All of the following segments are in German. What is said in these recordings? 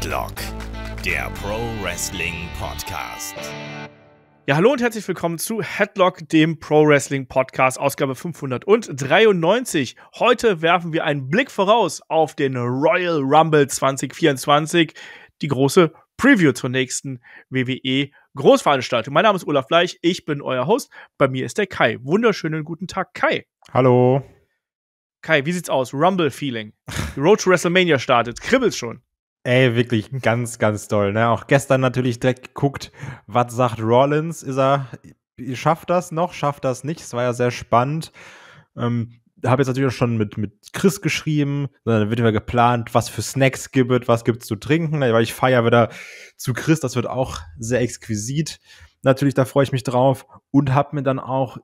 Headlock, der Pro Wrestling Podcast. Ja, hallo und herzlich willkommen zu Headlock, dem Pro Wrestling Podcast, Ausgabe 593. Heute werfen wir einen Blick voraus auf den Royal Rumble 2024, die große Preview zur nächsten WWE Großveranstaltung. Mein Name ist Olaf Bleich, ich bin euer Host. Bei mir ist der Kai. Wunderschönen guten Tag, Kai. Hallo. Kai, wie sieht's aus? Rumble-Feeling. Road to WrestleMania startet. Kribbelt's schon? Ey, wirklich ganz, ganz toll. Ne? Auch gestern natürlich direkt geguckt, was sagt Rollins? Ist er, schafft das noch, schafft das nicht? Es war ja sehr spannend. Ähm, habe jetzt natürlich auch schon mit, mit Chris geschrieben. Dann wird immer geplant, was für Snacks gibt es, was gibt es zu trinken. Weil ich feiere wieder zu Chris, das wird auch sehr exquisit. Natürlich, da freue ich mich drauf. Und hab mir dann auch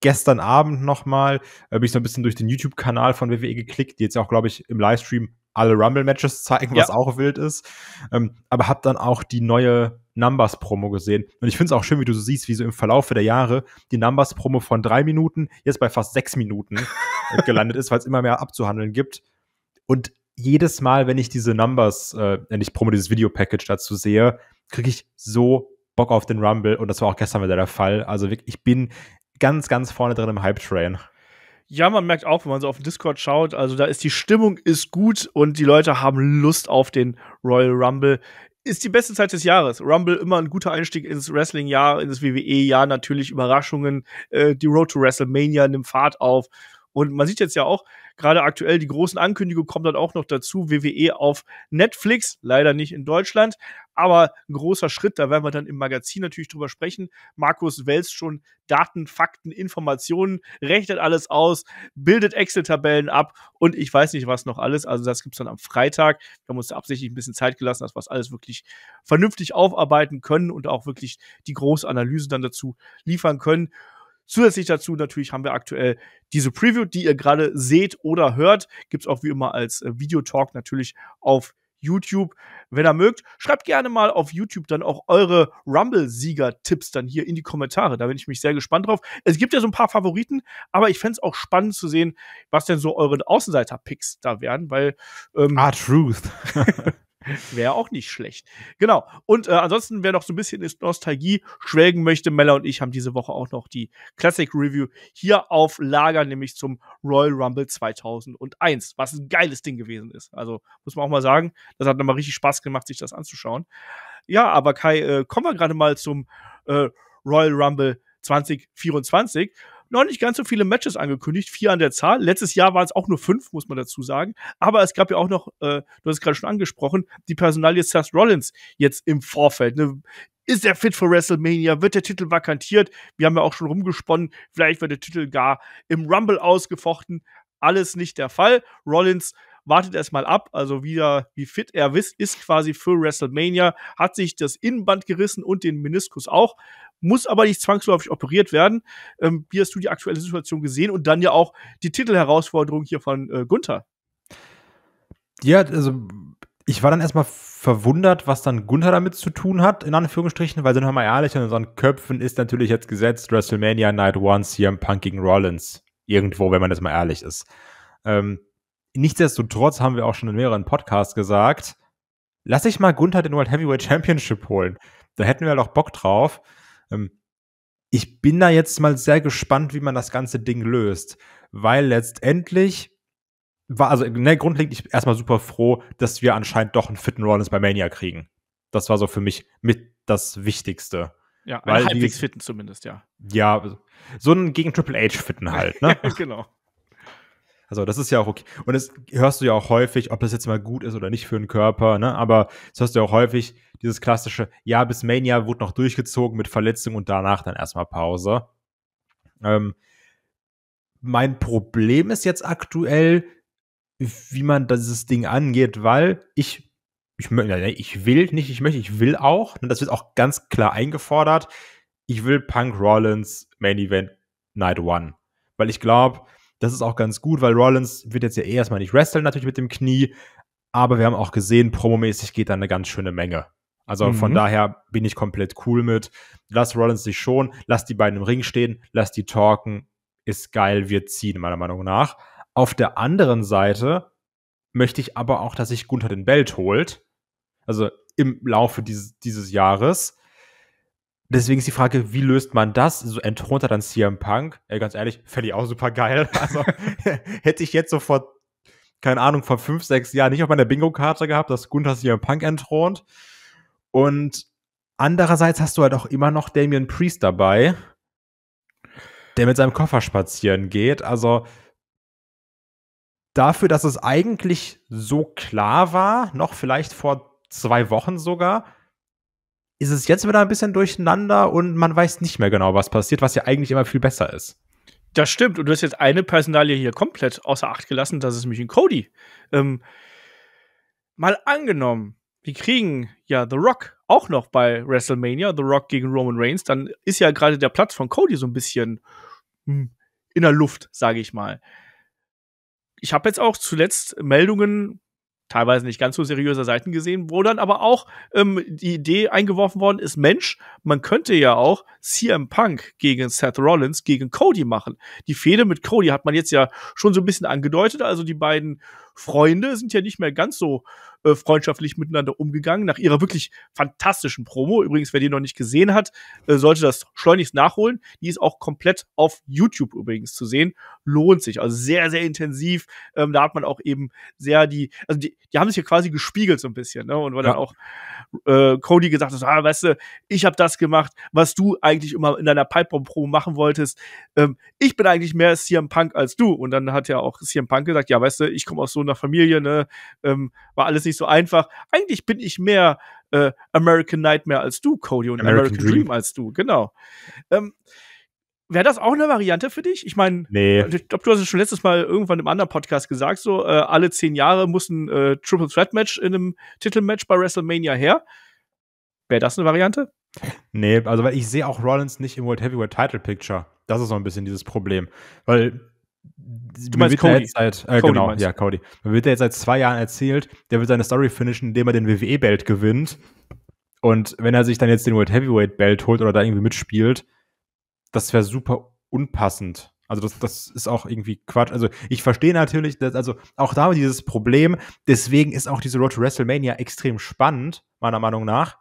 gestern Abend nochmal, äh, bin ich so ein bisschen durch den YouTube-Kanal von WWE geklickt, die jetzt auch, glaube ich, im Livestream alle Rumble-Matches zeigen, was ja. auch wild ist. Ähm, aber hab dann auch die neue Numbers-Promo gesehen. Und ich finde es auch schön, wie du so siehst, wie so im Verlaufe der Jahre die Numbers-Promo von drei Minuten jetzt bei fast sechs Minuten gelandet ist, weil es immer mehr abzuhandeln gibt. Und jedes Mal, wenn ich diese Numbers, äh, wenn ich Promo dieses Video-Package dazu sehe, kriege ich so Bock auf den Rumble. Und das war auch gestern wieder der Fall. Also wirklich, ich bin ganz, ganz vorne drin im Hype-Train. Ja, man merkt auch, wenn man so auf den Discord schaut, also da ist die Stimmung ist gut und die Leute haben Lust auf den Royal Rumble. Ist die beste Zeit des Jahres. Rumble immer ein guter Einstieg ins Wrestling-Jahr, ins WWE-Jahr natürlich Überraschungen. Äh, die Road to WrestleMania nimmt Fahrt auf. Und man sieht jetzt ja auch, gerade aktuell die großen Ankündigungen kommen dann auch noch dazu. WWE auf Netflix, leider nicht in Deutschland, aber ein großer Schritt, da werden wir dann im Magazin natürlich drüber sprechen. Markus wälzt schon Daten, Fakten, Informationen, rechnet alles aus, bildet Excel-Tabellen ab und ich weiß nicht, was noch alles. Also das gibt's dann am Freitag. Wir haben uns absichtlich ein bisschen Zeit gelassen, dass wir das alles wirklich vernünftig aufarbeiten können und auch wirklich die große Analyse dann dazu liefern können. Zusätzlich dazu natürlich haben wir aktuell diese Preview, die ihr gerade seht oder hört. Gibt's auch wie immer als äh, Videotalk natürlich auf YouTube, wenn ihr mögt. Schreibt gerne mal auf YouTube dann auch eure Rumble-Sieger-Tipps dann hier in die Kommentare. Da bin ich mich sehr gespannt drauf. Es gibt ja so ein paar Favoriten, aber ich fände auch spannend zu sehen, was denn so eure Außenseiter-Picks da wären, weil. Ähm, ah, Truth. Wäre auch nicht schlecht. Genau. Und äh, ansonsten, wer noch so ein bisschen ist Nostalgie schwelgen möchte, Mella und ich haben diese Woche auch noch die Classic Review hier auf Lager, nämlich zum Royal Rumble 2001, was ein geiles Ding gewesen ist. Also muss man auch mal sagen, das hat nochmal richtig Spaß gemacht, sich das anzuschauen. Ja, aber Kai, äh, kommen wir gerade mal zum äh, Royal Rumble 2024 noch nicht ganz so viele Matches angekündigt, vier an der Zahl. Letztes Jahr waren es auch nur fünf, muss man dazu sagen. Aber es gab ja auch noch, äh, du hast es gerade schon angesprochen, die Personalie Seth Rollins jetzt im Vorfeld. Ne? Ist er fit für WrestleMania? Wird der Titel vakantiert? Wir haben ja auch schon rumgesponnen, vielleicht wird der Titel gar im Rumble ausgefochten. Alles nicht der Fall. Rollins wartet erstmal ab, also wieder, wie fit er ist, ist quasi für WrestleMania, hat sich das Innenband gerissen und den Meniskus auch muss aber nicht zwangsläufig operiert werden. Ähm, wie hast du die aktuelle Situation gesehen und dann ja auch die Titelherausforderung hier von äh, Gunther? Ja, also ich war dann erstmal verwundert, was dann Gunther damit zu tun hat, in Anführungsstrichen, weil sind wir mal ehrlich, in unseren Köpfen ist natürlich jetzt gesetzt WrestleMania Night One CM Punk gegen Rollins. Irgendwo, wenn man das mal ehrlich ist. Ähm, nichtsdestotrotz haben wir auch schon in mehreren Podcasts gesagt, lass ich mal Gunther den World Heavyweight Championship holen. Da hätten wir halt auch Bock drauf. Ähm, ich bin da jetzt mal sehr gespannt, wie man das ganze Ding löst, weil letztendlich war, also ne, grundlegend ich erstmal super froh, dass wir anscheinend doch einen fitten Rollins bei Mania kriegen. Das war so für mich mit das Wichtigste. Ja, weil halbwegs die, fitten zumindest, ja. Ja, so einen gegen Triple H fitten halt, ne? genau. Also das ist ja auch okay. Und das hörst du ja auch häufig, ob das jetzt mal gut ist oder nicht für den Körper, ne? Aber das hörst du ja auch häufig, dieses klassische, ja, bis Mania wurde noch durchgezogen mit Verletzung und danach dann erstmal Pause. Ähm, mein Problem ist jetzt aktuell, wie man dieses Ding angeht, weil ich, ich, ich will nicht, ich möchte, ich will auch, und ne? das wird auch ganz klar eingefordert, ich will Punk Rollins Main Event Night One. Weil ich glaube, das ist auch ganz gut, weil Rollins wird jetzt ja eh erstmal nicht wresteln, natürlich mit dem Knie. Aber wir haben auch gesehen, promomäßig geht da eine ganz schöne Menge. Also mhm. von daher bin ich komplett cool mit. Lass Rollins sich schon, lass die beiden im Ring stehen, lass die talken. Ist geil, wir ziehen, meiner Meinung nach. Auf der anderen Seite möchte ich aber auch, dass sich Gunther den Belt holt. Also im Laufe dieses, dieses Jahres deswegen ist die Frage, wie löst man das? So entthront er dann CM Punk? Ey, ganz ehrlich, fände ich auch super geil. Also hätte ich jetzt sofort, keine Ahnung, vor fünf, sechs Jahren nicht auf meiner Bingo-Karte gehabt, dass Gunther CM Punk entthront. Und andererseits hast du halt auch immer noch Damien Priest dabei, der mit seinem Koffer spazieren geht. Also dafür, dass es eigentlich so klar war, noch vielleicht vor zwei Wochen sogar, ist es jetzt wieder ein bisschen durcheinander und man weiß nicht mehr genau, was passiert, was ja eigentlich immer viel besser ist. Das stimmt. Und du hast jetzt eine Personalie hier komplett außer Acht gelassen, das ist nämlich ein Cody. Ähm, mal angenommen, wir kriegen ja The Rock auch noch bei WrestleMania, The Rock gegen Roman Reigns, dann ist ja gerade der Platz von Cody so ein bisschen hm, in der Luft, sage ich mal. Ich habe jetzt auch zuletzt Meldungen teilweise nicht ganz so seriöser Seiten gesehen, wo dann aber auch ähm, die Idee eingeworfen worden ist, Mensch, man könnte ja auch CM Punk gegen Seth Rollins, gegen Cody machen. Die Fehde mit Cody hat man jetzt ja schon so ein bisschen angedeutet, also die beiden Freunde sind ja nicht mehr ganz so äh, freundschaftlich miteinander umgegangen. Nach ihrer wirklich fantastischen Promo, übrigens, wer die noch nicht gesehen hat, äh, sollte das schleunigst nachholen. Die ist auch komplett auf YouTube übrigens zu sehen. Lohnt sich. Also sehr, sehr intensiv. Ähm, da hat man auch eben sehr die, also die, die haben sich ja quasi gespiegelt so ein bisschen, ne? Und weil ja. dann auch äh, Cody gesagt hat, ah, weißt du, ich habe das gemacht, was du eigentlich immer in deiner Pipebomb-Promo machen wolltest. Ähm, ich bin eigentlich mehr CM Punk als du. Und dann hat ja auch CM Punk gesagt, ja, weißt du, ich komme aus so einer Familie, ne? Ähm, war alles nicht nicht so einfach. Eigentlich bin ich mehr äh, American Nightmare als du, Cody, und American, American Dream. Dream. als du, genau. Ähm, Wäre das auch eine Variante für dich? Ich meine, nee. ich glaube, du hast es schon letztes Mal irgendwann im anderen Podcast gesagt, so äh, alle zehn Jahre muss ein äh, Triple Threat Match in einem Titelmatch bei WrestleMania her. Wäre das eine Variante? Nee, also weil ich sehe auch Rollins nicht im World Heavyweight Title Picture. Das ist so ein bisschen dieses Problem. Weil Du meinst Cody? Jetzt seit, äh, Cody genau, ja, Cody. Man wird ja jetzt seit zwei Jahren erzählt, der wird seine Story finishen, indem er den WWE-Belt gewinnt. Und wenn er sich dann jetzt den World Heavyweight-Belt holt oder da irgendwie mitspielt, das wäre super unpassend. Also das, das ist auch irgendwie Quatsch. Also ich verstehe natürlich, dass, also auch da dieses Problem. Deswegen ist auch diese Road to WrestleMania extrem spannend, meiner Meinung nach.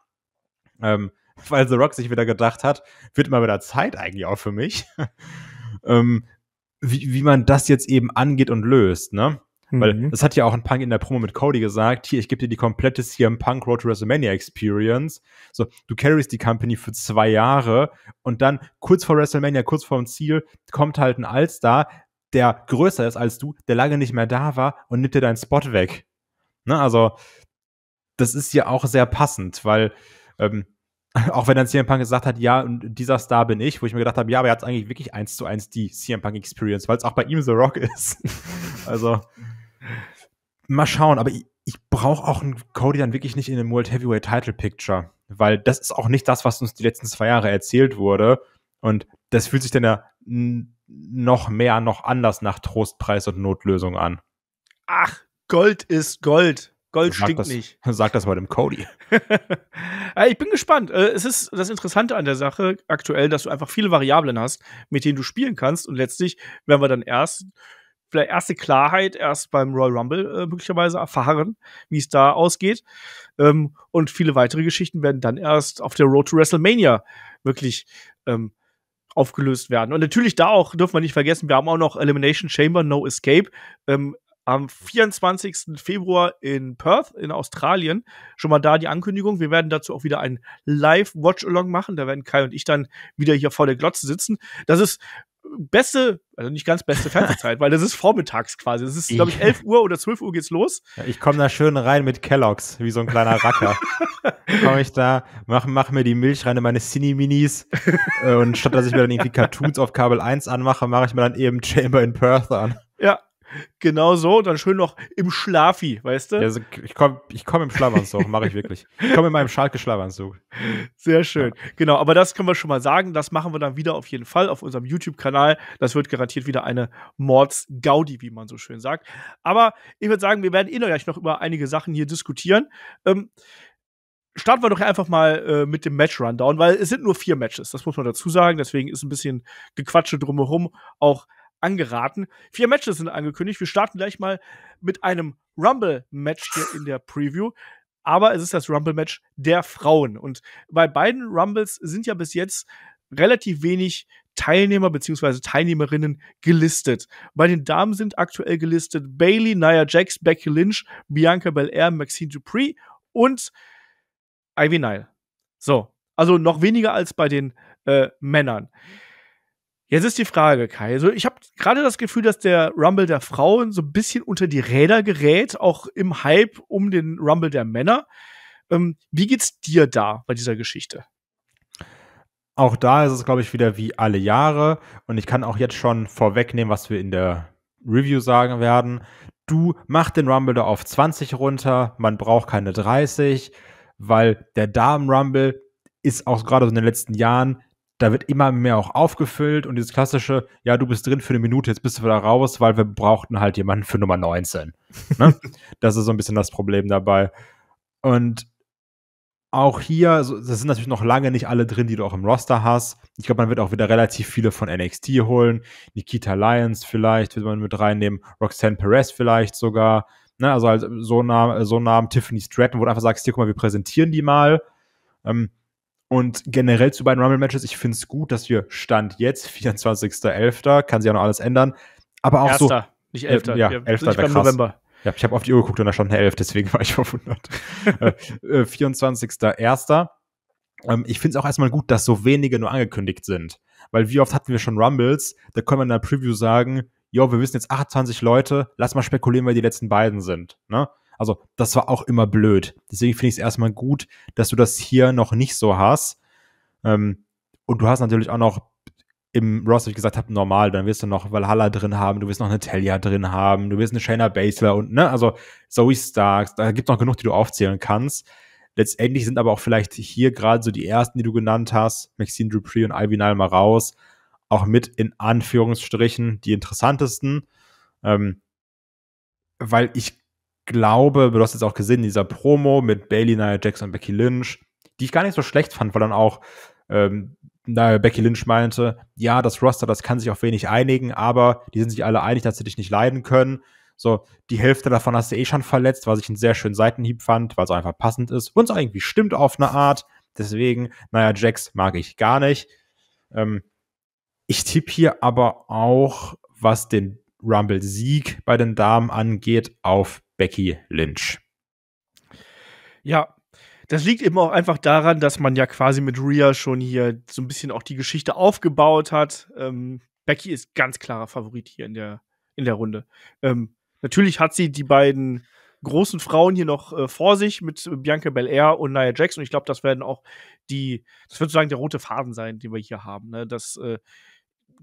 Ähm, weil The Rock sich wieder gedacht hat, wird mal wieder Zeit eigentlich auch für mich. ähm, wie, wie man das jetzt eben angeht und löst, ne? Weil mhm. das hat ja auch ein Punk in der Promo mit Cody gesagt, hier, ich gebe dir die komplette CM Punk Road to WrestleMania Experience. So, du carries die Company für zwei Jahre und dann kurz vor WrestleMania, kurz vor dem Ziel, kommt halt ein Allstar, der größer ist als du, der lange nicht mehr da war und nimmt dir deinen Spot weg. Ne, also, das ist ja auch sehr passend, weil ähm, auch wenn dann CM Punk gesagt hat, ja, und dieser Star bin ich, wo ich mir gedacht habe, ja, aber er hat eigentlich wirklich eins zu eins die CM Punk Experience, weil es auch bei ihm The Rock ist. also mal schauen, aber ich, ich brauche auch einen Cody dann wirklich nicht in einem World Heavyweight Title Picture, weil das ist auch nicht das, was uns die letzten zwei Jahre erzählt wurde. Und das fühlt sich dann ja noch mehr, noch anders nach Trostpreis und Notlösung an. Ach, Gold ist Gold. Gold sag stinkt das, nicht. Sag das mal dem Cody. ich bin gespannt. Äh, es ist das Interessante an der Sache aktuell, dass du einfach viele Variablen hast, mit denen du spielen kannst. Und letztlich werden wir dann erst vielleicht erste Klarheit erst beim Royal Rumble äh, möglicherweise erfahren, wie es da ausgeht. Ähm, und viele weitere Geschichten werden dann erst auf der Road to WrestleMania wirklich ähm, aufgelöst werden. Und natürlich da auch dürfen wir nicht vergessen, wir haben auch noch Elimination Chamber No Escape. Ähm, am 24. Februar in Perth in Australien. Schon mal da die Ankündigung. Wir werden dazu auch wieder ein Live-Watch-Along machen. Da werden Kai und ich dann wieder hier vor der Glotze sitzen. Das ist beste, also nicht ganz beste Fernsehzeit, weil das ist vormittags quasi. Das ist, glaube ich, 11 Uhr oder 12 Uhr geht's los. Ja, ich komme da schön rein mit Kelloggs, wie so ein kleiner Racker. komme ich da, mach, mach mir die Milch rein in meine Cine-Minis äh, und statt dass ich mir dann irgendwie Cartoons auf Kabel 1 anmache, mache ich mir dann eben Chamber in Perth an. Ja, Genau so, dann schön noch im Schlafi, weißt du? Ja, also ich komme ich komm im Schlafanzug, mache ich wirklich. Ich komme in meinem Schalke-Schlafanzug. Sehr schön. Ja. Genau, aber das können wir schon mal sagen. Das machen wir dann wieder auf jeden Fall auf unserem YouTube-Kanal. Das wird garantiert wieder eine Mords-Gaudi, wie man so schön sagt. Aber ich würde sagen, wir werden eh gleich noch über einige Sachen hier diskutieren. Ähm, starten wir doch einfach mal äh, mit dem Match-Rundown, weil es sind nur vier Matches, das muss man dazu sagen. Deswegen ist ein bisschen Gequatsche drumherum auch angeraten. Vier Matches sind angekündigt. Wir starten gleich mal mit einem Rumble-Match hier in der Preview. Aber es ist das Rumble-Match der Frauen. Und bei beiden Rumbles sind ja bis jetzt relativ wenig Teilnehmer bzw. Teilnehmerinnen gelistet. Bei den Damen sind aktuell gelistet Bailey, Nia Jax, Becky Lynch, Bianca Belair, Maxine Dupree und Ivy Nile. So, also noch weniger als bei den äh, Männern. Jetzt ist die Frage, Kai. Also ich habe gerade das Gefühl, dass der Rumble der Frauen so ein bisschen unter die Räder gerät, auch im Hype um den Rumble der Männer. Ähm, wie geht's dir da bei dieser Geschichte? Auch da ist es, glaube ich, wieder wie alle Jahre. Und ich kann auch jetzt schon vorwegnehmen, was wir in der Review sagen werden. Du mach den Rumble da auf 20 runter. Man braucht keine 30, weil der Damen-Rumble ist auch gerade so in den letzten Jahren da wird immer mehr auch aufgefüllt und dieses klassische, ja, du bist drin für eine Minute, jetzt bist du wieder raus, weil wir brauchten halt jemanden für Nummer 19. ne? Das ist so ein bisschen das Problem dabei. Und auch hier, das sind natürlich noch lange nicht alle drin, die du auch im Roster hast. Ich glaube, man wird auch wieder relativ viele von NXT holen. Nikita Lyons vielleicht wird man mit reinnehmen, Roxanne Perez vielleicht sogar. Ne? Also halt so Namen, so Namen Tiffany Stratton, wo du einfach sagst, hier, guck mal, wir präsentieren die mal. Ähm, und generell zu beiden Rumble-Matches, ich finde es gut, dass wir Stand jetzt, 24.11., kann sich ja noch alles ändern, aber auch Erster, so. nicht 11. Äh, ja, 11. November. Ja, ich habe auf die Uhr geguckt und da stand eine 11, deswegen war ich verwundert. äh, 24.01. Äh, ähm, ich finde es auch erstmal gut, dass so wenige nur angekündigt sind. Weil wie oft hatten wir schon Rumbles, da können wir in der Preview sagen, jo, wir wissen jetzt 28 Leute, lass mal spekulieren, wer die letzten beiden sind. Ne? Also das war auch immer blöd. Deswegen finde ich es erstmal gut, dass du das hier noch nicht so hast. Ähm, und du hast natürlich auch noch im Ross, wie ich gesagt habe, normal. Dann wirst du noch Valhalla drin haben, du wirst noch eine Telia drin haben, du wirst eine Shayna Baszler und, ne, also Zoe Starks. Da gibt es noch genug, die du aufzählen kannst. Letztendlich sind aber auch vielleicht hier gerade so die ersten, die du genannt hast, Maxine Dupree und Ivy Nalma raus, auch mit in Anführungsstrichen die interessantesten. Ähm, weil ich glaube, du hast jetzt auch gesehen, dieser Promo mit Bailey, Nia Jackson und Becky Lynch, die ich gar nicht so schlecht fand, weil dann auch ähm, Nia Becky Lynch meinte, ja, das Roster, das kann sich auf wenig einigen, aber die sind sich alle einig, dass sie dich nicht leiden können. So, die Hälfte davon hast du eh schon verletzt, was ich einen sehr schönen Seitenhieb fand, weil es einfach passend ist und es irgendwie stimmt auf eine Art. Deswegen, naja, Jax mag ich gar nicht. Ähm, ich tippe hier aber auch, was den Rumble-Sieg bei den Damen angeht, auf Becky Lynch. Ja, das liegt eben auch einfach daran, dass man ja quasi mit Rhea schon hier so ein bisschen auch die Geschichte aufgebaut hat. Ähm, Becky ist ganz klarer Favorit hier in der, in der Runde. Ähm, natürlich hat sie die beiden großen Frauen hier noch äh, vor sich mit Bianca Belair und Nia Jax. Und ich glaube, das werden auch die, das wird sozusagen der rote Faden sein, den wir hier haben. Ne? Dass äh,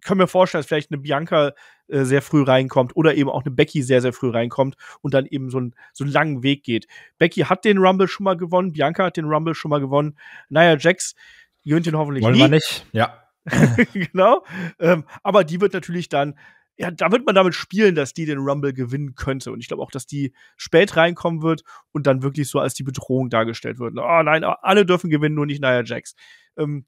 können mir vorstellen, dass vielleicht eine Bianca äh, sehr früh reinkommt oder eben auch eine Becky sehr, sehr früh reinkommt und dann eben so, ein, so einen langen Weg geht. Becky hat den Rumble schon mal gewonnen, Bianca hat den Rumble schon mal gewonnen. Naja, Jax gewinnt ihn hoffentlich Wollen nie. Wollen wir nicht, ja. genau. Ähm, aber die wird natürlich dann ja, da wird man damit spielen, dass die den Rumble gewinnen könnte. Und ich glaube auch, dass die spät reinkommen wird und dann wirklich so als die Bedrohung dargestellt wird. Oh nein, alle dürfen gewinnen, nur nicht Naya Jax. Ähm,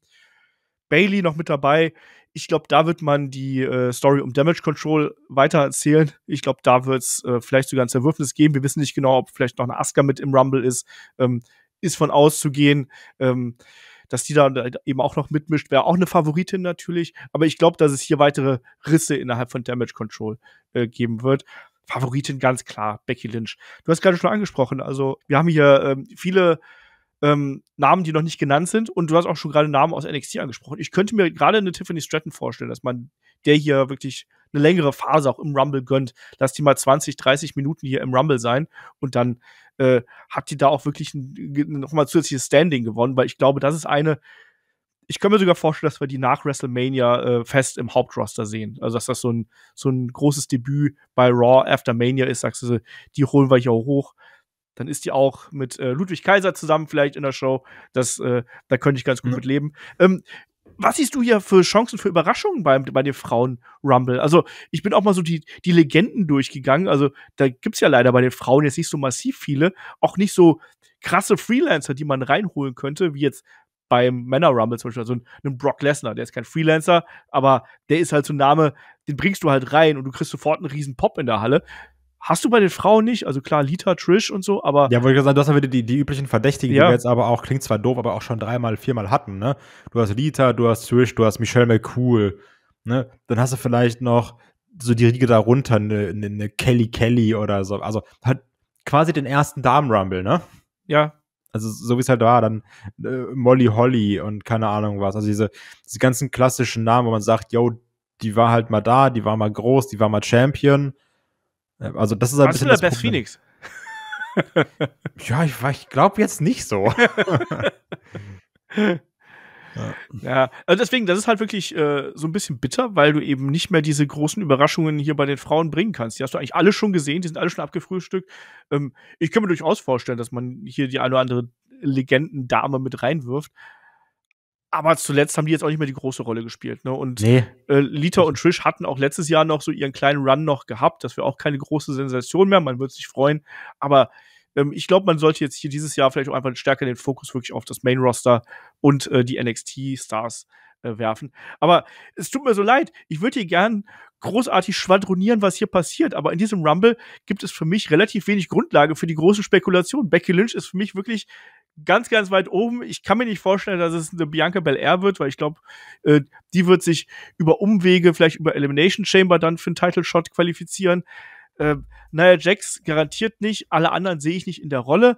Bailey noch mit dabei ich glaube, da wird man die äh, Story um Damage Control weiter erzählen. Ich glaube, da wird es äh, vielleicht sogar ein Zerwürfnis geben. Wir wissen nicht genau, ob vielleicht noch eine Aska mit im Rumble ist. Ähm, ist von auszugehen. Ähm, dass die da eben auch noch mitmischt, wäre auch eine Favoritin natürlich. Aber ich glaube, dass es hier weitere Risse innerhalb von Damage Control äh, geben wird. Favoritin ganz klar, Becky Lynch. Du hast gerade schon angesprochen, also wir haben hier ähm, viele ähm, Namen, die noch nicht genannt sind. Und du hast auch schon gerade Namen aus NXT angesprochen. Ich könnte mir gerade eine Tiffany Stratton vorstellen, dass man der hier wirklich eine längere Phase auch im Rumble gönnt. Lass die mal 20, 30 Minuten hier im Rumble sein und dann äh, hat die da auch wirklich nochmal zusätzliches Standing gewonnen, weil ich glaube, das ist eine. Ich kann mir sogar vorstellen, dass wir die nach WrestleMania äh, fest im Hauptroster sehen. Also, dass das so ein, so ein großes Debüt bei Raw After Mania ist, sagst du, die holen wir hier hoch dann ist die auch mit äh, Ludwig Kaiser zusammen vielleicht in der Show. Das, äh, da könnte ich ganz gut ja. mit leben. Ähm, was siehst du hier für Chancen für Überraschungen beim, bei den Frauen-Rumble? Also, ich bin auch mal so die, die Legenden durchgegangen. Also, da gibt es ja leider bei den Frauen jetzt nicht so massiv viele, auch nicht so krasse Freelancer, die man reinholen könnte, wie jetzt beim Männer Rumble zum Beispiel, also einen Brock Lesnar, der ist kein Freelancer, aber der ist halt so ein Name, den bringst du halt rein und du kriegst sofort einen riesen Pop in der Halle. Hast du bei den Frauen nicht, also klar, Lita, Trish und so, aber. Ja, wollte ich sagen, du hast ja wieder die, die üblichen Verdächtigen, ja. die wir jetzt aber auch, klingt zwar doof, aber auch schon dreimal, viermal hatten, ne? Du hast Lita, du hast Trish, du hast Michelle McCool, ne? Dann hast du vielleicht noch so die Riege darunter, eine ne, ne Kelly Kelly oder so. Also hat quasi den ersten Damen-Rumble, ne? Ja. Also so wie es halt war, dann äh, Molly Holly und keine Ahnung was. Also diese, diese ganzen klassischen Namen, wo man sagt, yo, die war halt mal da, die war mal groß, die war mal Champion also das ist ein Warst bisschen du da Best Phoenix? ja, ich, ich glaube jetzt nicht so. Ja. ja, also deswegen, das ist halt wirklich äh, so ein bisschen bitter, weil du eben nicht mehr diese großen Überraschungen hier bei den Frauen bringen kannst. Die hast du eigentlich alle schon gesehen, die sind alle schon abgefrühstückt. Ähm, ich kann mir durchaus vorstellen, dass man hier die eine oder andere Legendendame mit reinwirft aber zuletzt haben die jetzt auch nicht mehr die große Rolle gespielt. Ne? Und nee. äh, Lita und Trish hatten auch letztes Jahr noch so ihren kleinen Run noch gehabt. Das wäre auch keine große Sensation mehr. Man würde sich freuen. Aber ähm, ich glaube, man sollte jetzt hier dieses Jahr vielleicht auch einfach stärker den Fokus wirklich auf das Main-Roster und äh, die NXT-Stars äh, werfen. Aber es tut mir so leid. Ich würde hier gern großartig schwadronieren, was hier passiert. Aber in diesem Rumble gibt es für mich relativ wenig Grundlage für die große Spekulation. Becky Lynch ist für mich wirklich ganz, ganz weit oben. Ich kann mir nicht vorstellen, dass es eine Bianca Belair wird, weil ich glaube, äh, die wird sich über Umwege, vielleicht über Elimination Chamber dann für einen Title Shot qualifizieren. Ähm, naja, Jax garantiert nicht. Alle anderen sehe ich nicht in der Rolle.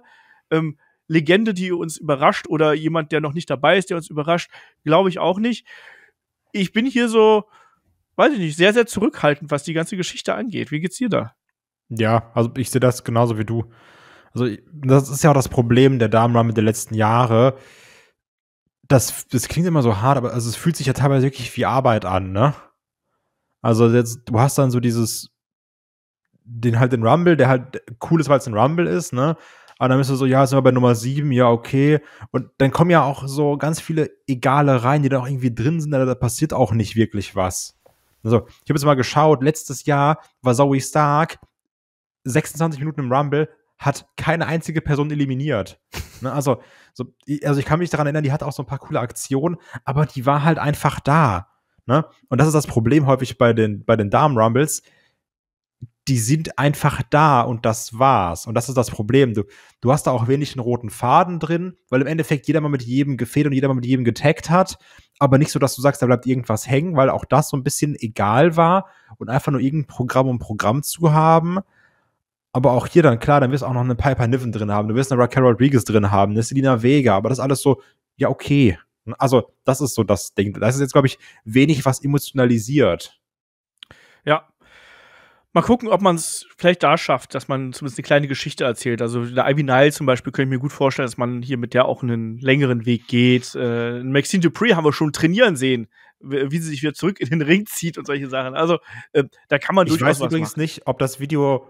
Ähm, Legende, die uns überrascht oder jemand, der noch nicht dabei ist, der uns überrascht, glaube ich auch nicht. Ich bin hier so, weiß ich nicht, sehr, sehr zurückhaltend, was die ganze Geschichte angeht. Wie geht's dir da? Ja, also ich sehe das genauso wie du. Also, das ist ja auch das Problem der Damenrahmen der letzten Jahre. Das, das klingt immer so hart, aber also es fühlt sich ja teilweise wirklich wie Arbeit an, ne? Also, jetzt, du hast dann so dieses, den halt den Rumble, der halt cool ist, weil es ein Rumble ist, ne? Aber dann bist du so, ja, sind wir bei Nummer 7, ja, okay. Und dann kommen ja auch so ganz viele Egale rein, die da auch irgendwie drin sind, da passiert auch nicht wirklich was. Also, ich habe jetzt mal geschaut, letztes Jahr war Zoe Stark 26 Minuten im Rumble, hat keine einzige Person eliminiert. ne, also, so, also ich kann mich daran erinnern, die hat auch so ein paar coole Aktionen, aber die war halt einfach da. Ne? Und das ist das Problem häufig bei den, bei den Darm-Rumbles. Die sind einfach da und das war's. Und das ist das Problem. Du, du hast da auch wenig einen roten Faden drin, weil im Endeffekt jeder mal mit jedem gefehlt und jeder mal mit jedem getaggt hat. Aber nicht so, dass du sagst, da bleibt irgendwas hängen, weil auch das so ein bisschen egal war und einfach nur irgendein Programm um Programm zu haben aber auch hier dann, klar, dann wirst du auch noch eine Piper Niven drin haben, du wirst eine Raquel Rodriguez drin haben, eine Selina Vega, aber das ist alles so, ja, okay. Also, das ist so das Ding. Das ist jetzt, glaube ich, wenig was emotionalisiert. Ja. Mal gucken, ob man es vielleicht da schafft, dass man zumindest eine kleine Geschichte erzählt. Also der Ivy Nile zum Beispiel könnte ich mir gut vorstellen, dass man hier mit der auch einen längeren Weg geht. Äh, Maxine Dupree haben wir schon trainieren sehen, wie sie sich wieder zurück in den Ring zieht und solche Sachen. Also äh, da kann man ich durchaus. Ich weiß übrigens machen. nicht, ob das Video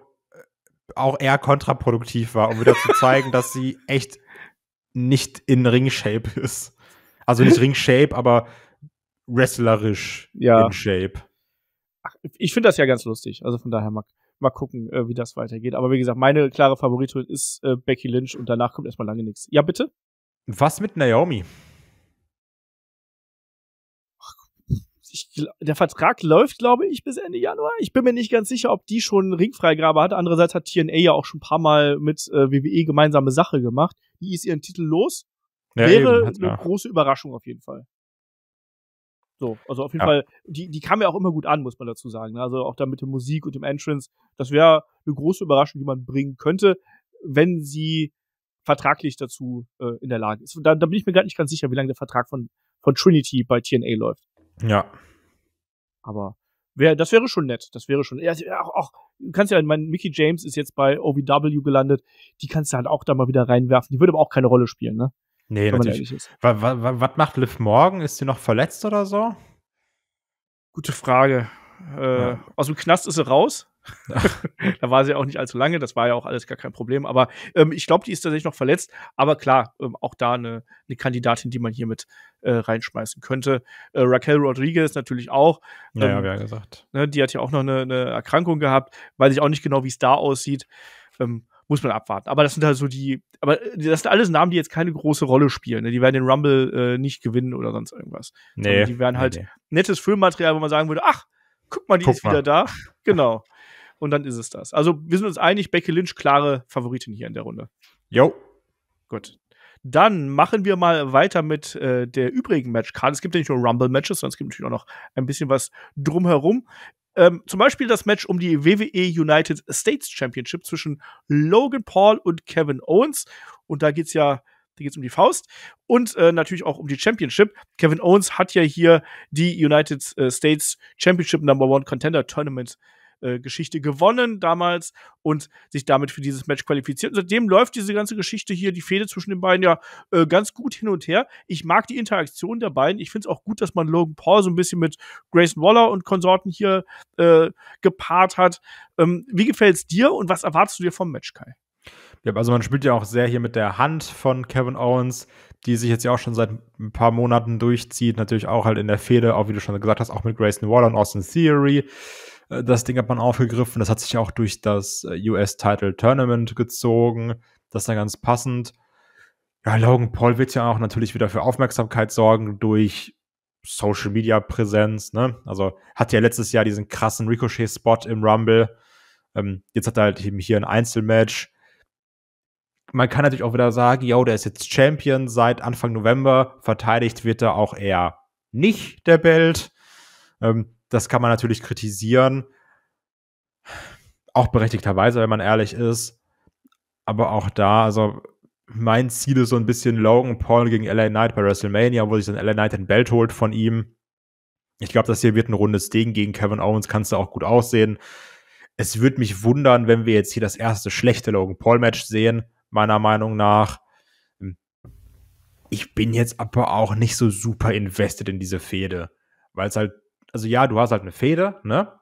auch eher kontraproduktiv war, um wieder zu zeigen, dass sie echt nicht in Ringshape ist. Also nicht Ringshape, aber wrestlerisch ja. in Shape. Ach, ich finde das ja ganz lustig. Also von daher mal, mal gucken, äh, wie das weitergeht. Aber wie gesagt, meine klare Favoritin ist äh, Becky Lynch und danach kommt erstmal lange nichts. Ja, bitte? Was mit Naomi? der Vertrag läuft, glaube ich, bis Ende Januar. Ich bin mir nicht ganz sicher, ob die schon Ringfreigabe hat. Andererseits hat TNA ja auch schon ein paar Mal mit äh, WWE gemeinsame Sache gemacht. Die ist ihren Titel los. Ja, Wäre eben, eine große Überraschung auf jeden Fall. So, also auf jeden ja. Fall, die, die kam ja auch immer gut an, muss man dazu sagen. Ne? Also auch da mit der Musik und dem Entrance. Das wäre eine große Überraschung, die man bringen könnte, wenn sie vertraglich dazu äh, in der Lage ist. Da, da bin ich mir gar nicht ganz sicher, wie lange der Vertrag von, von Trinity bei TNA läuft. Ja, aber wär, das wäre schon nett. Das wäre schon. Ja, auch, auch, du kannst ja, mein Mickey James ist jetzt bei OVW gelandet. Die kannst du halt auch da mal wieder reinwerfen. Die würde aber auch keine Rolle spielen, ne? Nee, Wenn natürlich. Was macht Liv morgen? Ist sie noch verletzt oder so? Gute Frage. Äh, ja. Aus dem Knast ist sie raus. da war sie auch nicht allzu lange, das war ja auch alles gar kein Problem. Aber ähm, ich glaube, die ist tatsächlich noch verletzt. Aber klar, ähm, auch da eine, eine, Kandidatin, die man hier mit äh, reinschmeißen könnte. Äh, Raquel Rodriguez natürlich auch. Ähm, ja, ja, ähm, gesagt. Ne, die hat ja auch noch eine, eine Erkrankung gehabt. Weiß ich auch nicht genau, wie es da aussieht. Ähm, muss man abwarten. Aber das sind halt so die, aber äh, das sind alles Namen, die jetzt keine große Rolle spielen. Ne? Die werden den Rumble äh, nicht gewinnen oder sonst irgendwas. Nee. Sondern also, die werden halt nee. nettes Filmmaterial, wo man sagen würde, ach, guck mal, die guck ist mal. wieder da. Genau. Und dann ist es das. Also wir sind uns einig, Becky Lynch, klare Favoritin hier in der Runde. Jo. Gut. Dann machen wir mal weiter mit äh, der übrigen Matchcard. Es gibt ja nicht nur Rumble-Matches, sondern es gibt natürlich auch noch ein bisschen was drumherum. Ähm, zum Beispiel das Match um die WWE United States Championship zwischen Logan Paul und Kevin Owens. Und da geht es ja, da geht's um die Faust und äh, natürlich auch um die Championship. Kevin Owens hat ja hier die United äh, States Championship Number One Contender Tournament äh, äh, Geschichte gewonnen damals und sich damit für dieses Match qualifiziert. Und seitdem läuft diese ganze Geschichte hier, die Fehde zwischen den beiden ja äh, ganz gut hin und her. Ich mag die Interaktion der beiden. Ich finde es auch gut, dass man Logan Paul so ein bisschen mit Grayson Waller und Konsorten hier äh, gepaart hat. Ähm, wie gefällt es dir und was erwartest du dir vom Match, Kai? Ja, also man spielt ja auch sehr hier mit der Hand von Kevin Owens, die sich jetzt ja auch schon seit ein paar Monaten durchzieht. Natürlich auch halt in der Fehde, auch wie du schon gesagt hast, auch mit Grayson Waller und Austin Theory. Äh, das Ding hat man aufgegriffen. Das hat sich auch durch das äh, US-Title Tournament gezogen. Das ist dann ganz passend. Ja, Logan Paul wird ja auch natürlich wieder für Aufmerksamkeit sorgen durch Social Media Präsenz. Ne? Also hat ja letztes Jahr diesen krassen Ricochet-Spot im Rumble. Ähm, jetzt hat er halt eben hier ein Einzelmatch. Man kann natürlich auch wieder sagen, yo, der ist jetzt Champion seit Anfang November. Verteidigt wird er auch eher nicht der Belt. Ähm, das kann man natürlich kritisieren. Auch berechtigterweise, wenn man ehrlich ist. Aber auch da, also mein Ziel ist so ein bisschen Logan Paul gegen LA Knight bei WrestleMania, wo sich dann LA Knight ein Belt holt von ihm. Ich glaube, das hier wird ein rundes Ding. Gegen Kevin Owens kannst du auch gut aussehen. Es würde mich wundern, wenn wir jetzt hier das erste schlechte Logan Paul-Match sehen, meiner Meinung nach. Ich bin jetzt aber auch nicht so super invested in diese Fehde, weil es halt also ja, du hast halt eine Feder, ne?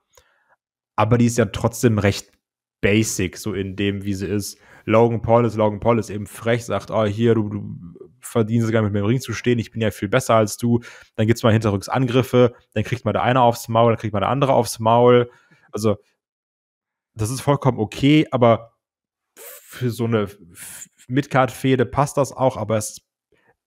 Aber die ist ja trotzdem recht basic, so in dem, wie sie ist. Logan Paul ist Logan Paul ist eben frech, sagt, oh, hier, du, du verdienst sogar mit mir im Ring zu stehen, ich bin ja viel besser als du. Dann gibt es mal hinterrücks Angriffe, dann kriegt mal der eine aufs Maul, dann kriegt mal der andere aufs Maul. Also, das ist vollkommen okay, aber für so eine Midcard-Fehde passt das auch, aber es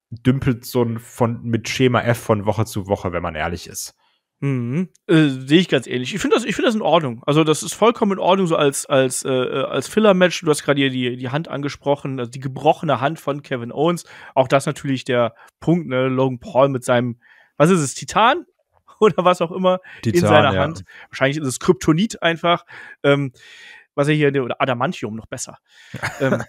dümpelt so ein von, mit Schema F von Woche zu Woche, wenn man ehrlich ist. Mhm. Äh, Sehe ich ganz ähnlich. Ich finde das, ich finde das in Ordnung. Also das ist vollkommen in Ordnung, so als als äh, als Filler-Match. Du hast gerade hier die die Hand angesprochen, also die gebrochene Hand von Kevin Owens. Auch das natürlich der Punkt, ne? Logan Paul mit seinem, was ist es, Titan oder was auch immer Titan, in seiner ja. Hand. Wahrscheinlich ist es Kryptonit einfach, ähm, was er hier oder Adamantium noch besser. ähm,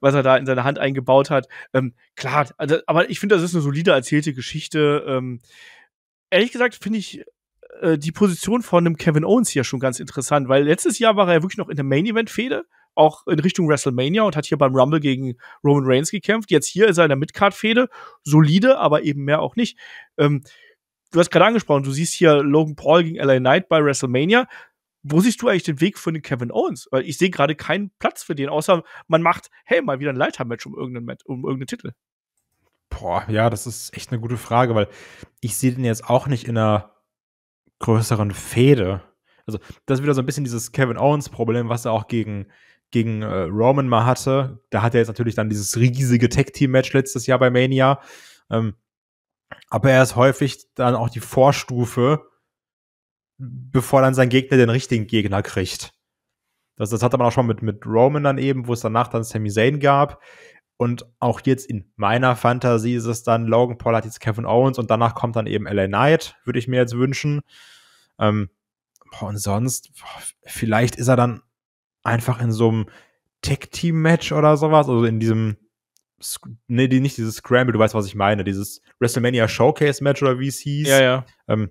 was er da in seine Hand eingebaut hat. Ähm, klar, also, aber ich finde, das ist eine solide erzählte Geschichte. Ähm, ehrlich gesagt finde ich äh, die Position von einem Kevin Owens hier schon ganz interessant, weil letztes Jahr war er wirklich noch in der Main-Event-Fehde, auch in Richtung WrestleMania und hat hier beim Rumble gegen Roman Reigns gekämpft. Jetzt hier ist er in der Midcard-Fehde, solide, aber eben mehr auch nicht. Ähm, du hast gerade angesprochen, du siehst hier Logan Paul gegen LA Knight bei WrestleMania. Wo siehst du eigentlich den Weg für den Kevin Owens? Weil ich sehe gerade keinen Platz für den, außer man macht, hey, mal wieder ein Leiter-Match um irgendeinen, um irgendeinen Titel. Boah, ja, das ist echt eine gute Frage, weil ich sehe den jetzt auch nicht in einer größeren Fehde. Also, das ist wieder so ein bisschen dieses Kevin Owens-Problem, was er auch gegen, gegen äh, Roman mal hatte. Da hat er jetzt natürlich dann dieses riesige tech team match letztes Jahr bei Mania. Ähm, aber er ist häufig dann auch die Vorstufe, bevor dann sein Gegner den richtigen Gegner kriegt. Das, das hatte man auch schon mit, mit Roman dann eben, wo es danach dann Sami Zayn gab. Und auch jetzt in meiner Fantasie ist es dann, Logan Paul hat jetzt Kevin Owens und danach kommt dann eben LA Knight, würde ich mir jetzt wünschen. Ähm, und sonst, vielleicht ist er dann einfach in so einem Tech-Team-Match oder sowas, also in diesem, nee, nicht dieses Scramble, du weißt, was ich meine, dieses WrestleMania Showcase-Match oder wie es hieß. Ja, ja. Ähm,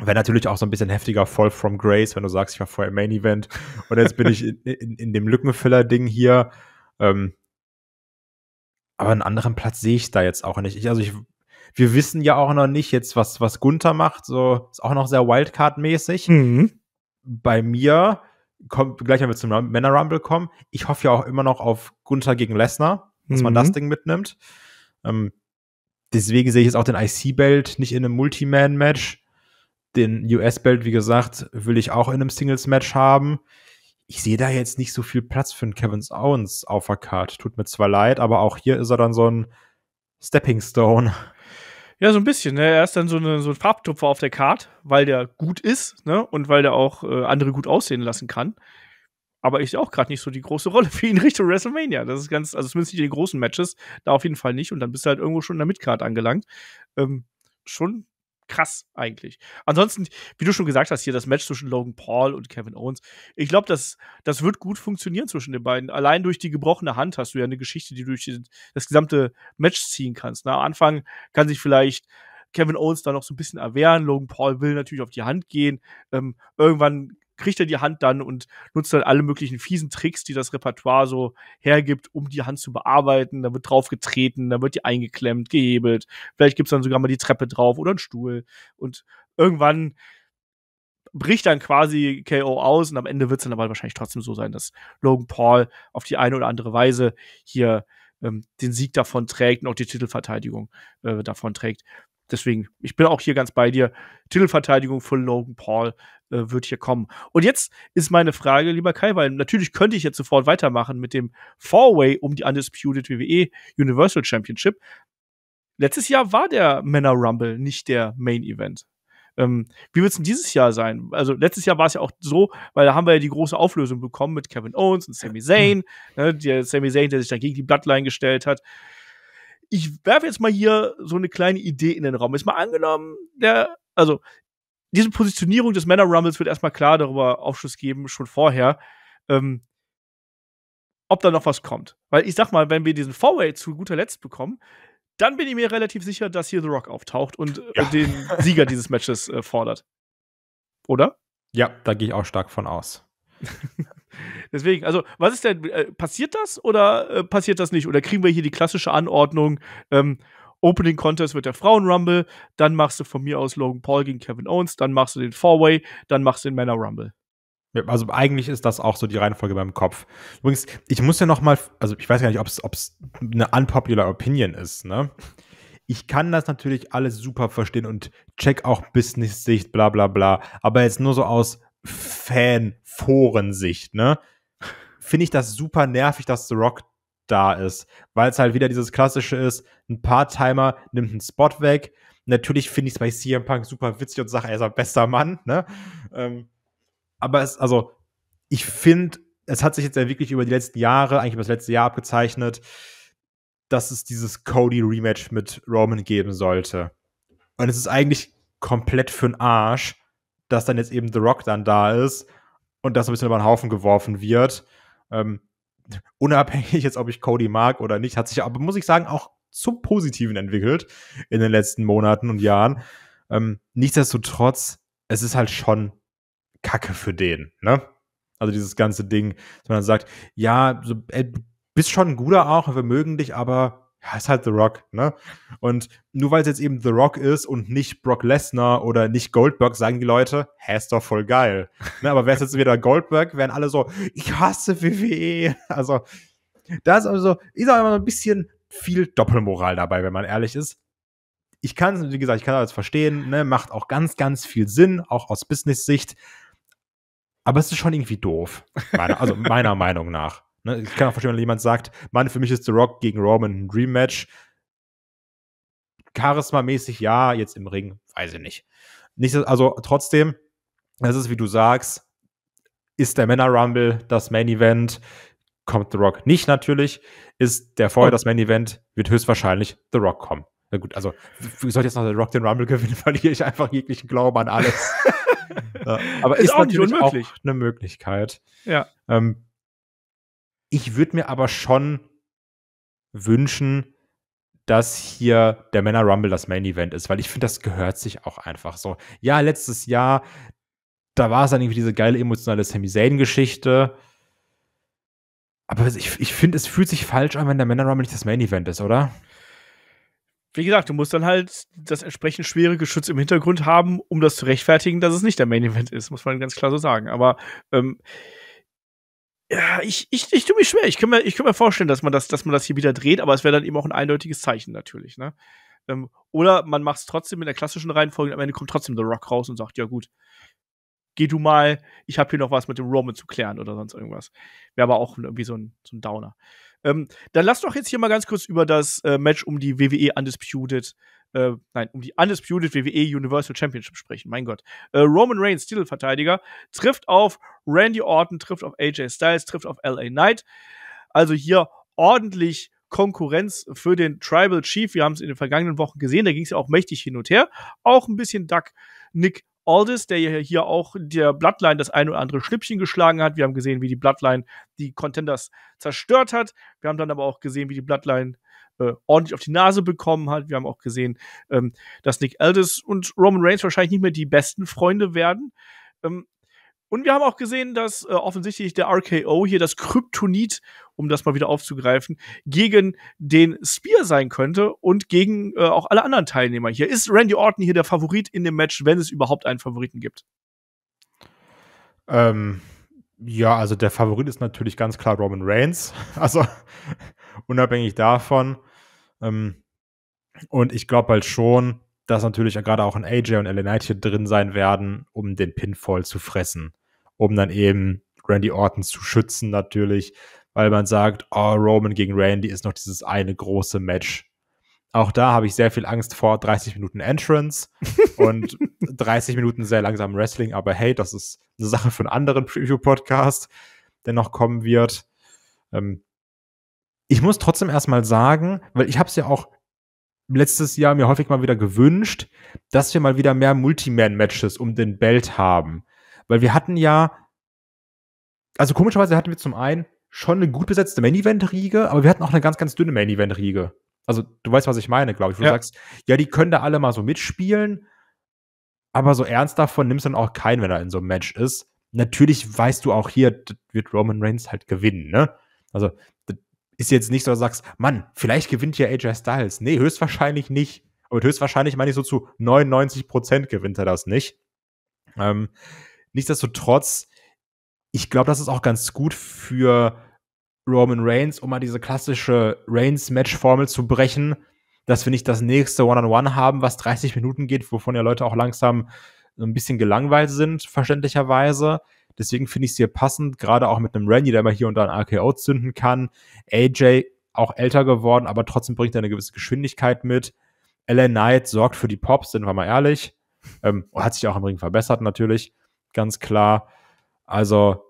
Wäre natürlich auch so ein bisschen heftiger Fall from Grace, wenn du sagst, ich war vorher im Main Event und jetzt bin ich in, in, in dem Lückenfüller-Ding hier. Ähm, aber einen anderen Platz sehe ich da jetzt auch nicht. Ich, also ich, wir wissen ja auch noch nicht jetzt, was, was Gunther macht. So ist auch noch sehr Wildcard-mäßig. Mhm. Bei mir kommt gleich, wenn wir zum Männer Rumble kommen. Ich hoffe ja auch immer noch auf Gunther gegen Lesnar, dass mhm. man das Ding mitnimmt. Ähm, deswegen sehe ich jetzt auch den IC-Belt nicht in einem Multiman-Match. Den US-Belt, wie gesagt, will ich auch in einem Singles-Match haben ich sehe da jetzt nicht so viel Platz für einen Kevin Owens auf der Card. Tut mir zwar leid, aber auch hier ist er dann so ein Stepping Stone. Ja, so ein bisschen. Ne? Er ist dann so, eine, so ein Farbtupfer auf der Card, weil der gut ist ne? und weil der auch äh, andere gut aussehen lassen kann. Aber ich sehe auch gerade nicht so die große Rolle für ihn Richtung WrestleMania. Das ist ganz, also zumindest nicht in den großen Matches, da auf jeden Fall nicht. Und dann bist du halt irgendwo schon in der Midcard angelangt. Ähm, schon krass eigentlich. Ansonsten, wie du schon gesagt hast, hier das Match zwischen Logan Paul und Kevin Owens. Ich glaube, das, das wird gut funktionieren zwischen den beiden. Allein durch die gebrochene Hand hast du ja eine Geschichte, die du durch das gesamte Match ziehen kannst. Na, ne? am Anfang kann sich vielleicht Kevin Owens da noch so ein bisschen erwehren. Logan Paul will natürlich auf die Hand gehen. Ähm, irgendwann kriegt er die Hand dann und nutzt dann alle möglichen fiesen Tricks, die das Repertoire so hergibt, um die Hand zu bearbeiten. Da wird drauf getreten, dann wird die eingeklemmt, gehebelt. Vielleicht gibt's dann sogar mal die Treppe drauf oder einen Stuhl. Und irgendwann bricht dann quasi KO aus und am Ende wird's dann aber wahrscheinlich trotzdem so sein, dass Logan Paul auf die eine oder andere Weise hier ähm, den Sieg davon trägt und auch die Titelverteidigung äh, davon trägt deswegen, ich bin auch hier ganz bei dir. Titelverteidigung von Logan Paul äh, wird hier kommen. Und jetzt ist meine Frage, lieber Kai, weil natürlich könnte ich jetzt sofort weitermachen mit dem Four-Way um die Undisputed WWE Universal Championship. Letztes Jahr war der Männer Rumble nicht der Main Event. Ähm, wie wird es denn dieses Jahr sein? Also letztes Jahr war es ja auch so, weil da haben wir ja die große Auflösung bekommen mit Kevin Owens und Sami Zayn. Mhm. Ne, der Sami Zayn, der sich da gegen die Bloodline gestellt hat ich werfe jetzt mal hier so eine kleine Idee in den Raum. Ist mal angenommen, der, also diese Positionierung des Männer Rumbles wird erstmal klar darüber Aufschluss geben, schon vorher, ähm, ob da noch was kommt. Weil ich sag mal, wenn wir diesen Four-Way zu guter Letzt bekommen, dann bin ich mir relativ sicher, dass hier The Rock auftaucht und äh, ja. den Sieger dieses Matches äh, fordert. Oder? Ja, da gehe ich auch stark von aus. Deswegen, also, was ist denn, äh, passiert das oder äh, passiert das nicht? Oder kriegen wir hier die klassische Anordnung, ähm, Opening Contest wird der Frauenrumble, dann machst du von mir aus Logan Paul gegen Kevin Owens, dann machst du den Four-Way, dann machst du den Männer Rumble. Also eigentlich ist das auch so die Reihenfolge beim Kopf. Übrigens, ich muss ja noch mal, also ich weiß gar nicht, ob es eine unpopular Opinion ist, ne? Ich kann das natürlich alles super verstehen und check auch Business-Sicht, bla bla bla. Aber jetzt nur so aus Fan-Forensicht, ne? Finde ich das super nervig, dass The Rock da ist, weil es halt wieder dieses klassische ist, ein Part-Timer nimmt einen Spot weg. Natürlich finde ich es bei CM Punk super witzig und sage, er ist ein bester Mann, ne? Ähm, aber es, also, ich finde, es hat sich jetzt ja wirklich über die letzten Jahre, eigentlich über das letzte Jahr abgezeichnet, dass es dieses Cody-Rematch mit Roman geben sollte. Und es ist eigentlich komplett für den Arsch, dass dann jetzt eben The Rock dann da ist und das ein bisschen über den Haufen geworfen wird. Ähm, unabhängig jetzt, ob ich Cody mag oder nicht, hat sich aber, muss ich sagen, auch zum Positiven entwickelt in den letzten Monaten und Jahren. Ähm, nichtsdestotrotz, es ist halt schon Kacke für den, ne? Also dieses ganze Ding, dass man dann sagt, ja, so, ey, bist schon ein guter auch, wir mögen dich, aber ja, ist halt The Rock, ne? Und nur weil es jetzt eben The Rock ist und nicht Brock Lesnar oder nicht Goldberg, sagen die Leute, hä, ist doch voll geil. ne, aber wäre es jetzt wieder Goldberg, wären alle so, ich hasse WWE. Also, da ist also, ich sag immer so ein bisschen viel Doppelmoral dabei, wenn man ehrlich ist. Ich kann es, wie gesagt, ich kann alles verstehen, ne? macht auch ganz, ganz viel Sinn, auch aus Business-Sicht. Aber es ist schon irgendwie doof, meiner, also meiner Meinung nach. Ne, ich kann auch verstehen, wenn jemand sagt, Mann, für mich ist The Rock gegen Roman ein Dream-Match. Charismamäßig ja, jetzt im Ring, weiß ich nicht. nicht also trotzdem, es ist, wie du sagst, ist der Männer-Rumble das Main-Event, kommt The Rock nicht natürlich, ist der vorher das Main-Event, wird höchstwahrscheinlich The Rock kommen. Na gut, also, wie soll jetzt noch The Rock den Rumble gewinnen, verliere ich einfach jeglichen Glauben an alles. ja, aber ist, ist auch natürlich auch eine Möglichkeit. Ja. Ähm, ich würde mir aber schon wünschen, dass hier der Männer Rumble das Main Event ist, weil ich finde, das gehört sich auch einfach so. Ja, letztes Jahr, da war es dann irgendwie diese geile emotionale Sami Zayn-Geschichte. Aber ich, ich finde, es fühlt sich falsch an, wenn der Männer Rumble nicht das Main Event ist, oder? Wie gesagt, du musst dann halt das entsprechend schwere Geschütz im Hintergrund haben, um das zu rechtfertigen, dass es nicht der Main Event ist, muss man ganz klar so sagen. Aber ähm, ich, ich, ich tue mich schwer. Ich kann mir, ich kann mir vorstellen, dass man das, dass man das hier wieder dreht, aber es wäre dann eben auch ein eindeutiges Zeichen natürlich, ne? Ähm, oder man macht es trotzdem in der klassischen Reihenfolge und am Ende kommt trotzdem The Rock raus und sagt, ja gut, geh du mal, ich habe hier noch was mit dem Roman zu klären oder sonst irgendwas. Wäre aber auch irgendwie so ein, so ein Downer. Ähm, dann lass doch jetzt hier mal ganz kurz über das äh, Match um die WWE Undisputed äh, nein, um die Undisputed WWE Universal Championship sprechen, mein Gott. Äh, Roman Reigns, Titelverteidiger, trifft auf Randy Orton, trifft auf AJ Styles, trifft auf LA Knight. Also hier ordentlich Konkurrenz für den Tribal Chief. Wir haben es in den vergangenen Wochen gesehen, da ging es ja auch mächtig hin und her. Auch ein bisschen Duck Nick Aldis, der ja hier auch der Bloodline das ein oder andere Schnippchen geschlagen hat. Wir haben gesehen, wie die Bloodline die Contenders zerstört hat. Wir haben dann aber auch gesehen, wie die Bloodline äh, ordentlich auf die Nase bekommen hat. Wir haben auch gesehen, ähm, dass Nick Aldis und Roman Reigns wahrscheinlich nicht mehr die besten Freunde werden. Ähm, und wir haben auch gesehen, dass äh, offensichtlich der RKO hier das Kryptonit, um das mal wieder aufzugreifen, gegen den Spear sein könnte und gegen äh, auch alle anderen Teilnehmer hier. Ist Randy Orton hier der Favorit in dem Match, wenn es überhaupt einen Favoriten gibt? Ähm, ja, also der Favorit ist natürlich ganz klar Roman Reigns. Also unabhängig davon. Ähm, und ich glaube halt schon, dass natürlich gerade auch ein AJ und LA Knight hier drin sein werden, um den Pinfall zu fressen, um dann eben Randy Orton zu schützen natürlich, weil man sagt, oh, Roman gegen Randy ist noch dieses eine große Match. Auch da habe ich sehr viel Angst vor 30 Minuten Entrance und 30 Minuten sehr langsam Wrestling, aber hey, das ist eine Sache für einen anderen Preview-Podcast, der noch kommen wird. Ähm, ich muss trotzdem erstmal sagen, weil ich habe es ja auch letztes Jahr mir häufig mal wieder gewünscht, dass wir mal wieder mehr Multiman-Matches um den Belt haben. Weil wir hatten ja, also komischerweise hatten wir zum einen schon eine gut besetzte Main-Event-Riege, aber wir hatten auch eine ganz, ganz dünne Main-Event-Riege. Also du weißt, was ich meine, glaube ich. Wo ja. du sagst, ja, die können da alle mal so mitspielen, aber so ernst davon nimmst du dann auch keinen, wenn er in so einem Match ist. Natürlich weißt du auch hier, wird Roman Reigns halt gewinnen, ne? Also ist jetzt nicht so, dass du sagst, Mann, vielleicht gewinnt ja AJ Styles. Nee, höchstwahrscheinlich nicht. Aber höchstwahrscheinlich meine ich so zu 99 Prozent gewinnt er das nicht. Ähm, nichtsdestotrotz, ich glaube, das ist auch ganz gut für Roman Reigns, um mal diese klassische Reigns-Match-Formel zu brechen, dass wir nicht das nächste One-on-One -on -One haben, was 30 Minuten geht, wovon ja Leute auch langsam ein bisschen gelangweilt sind, verständlicherweise. Deswegen finde ich es hier passend, gerade auch mit einem Randy, der mal hier und da ein RKO zünden kann. AJ auch älter geworden, aber trotzdem bringt er eine gewisse Geschwindigkeit mit. LA Knight sorgt für die Pops, sind wir mal ehrlich. Ähm, hat sich auch im Ring verbessert natürlich, ganz klar. Also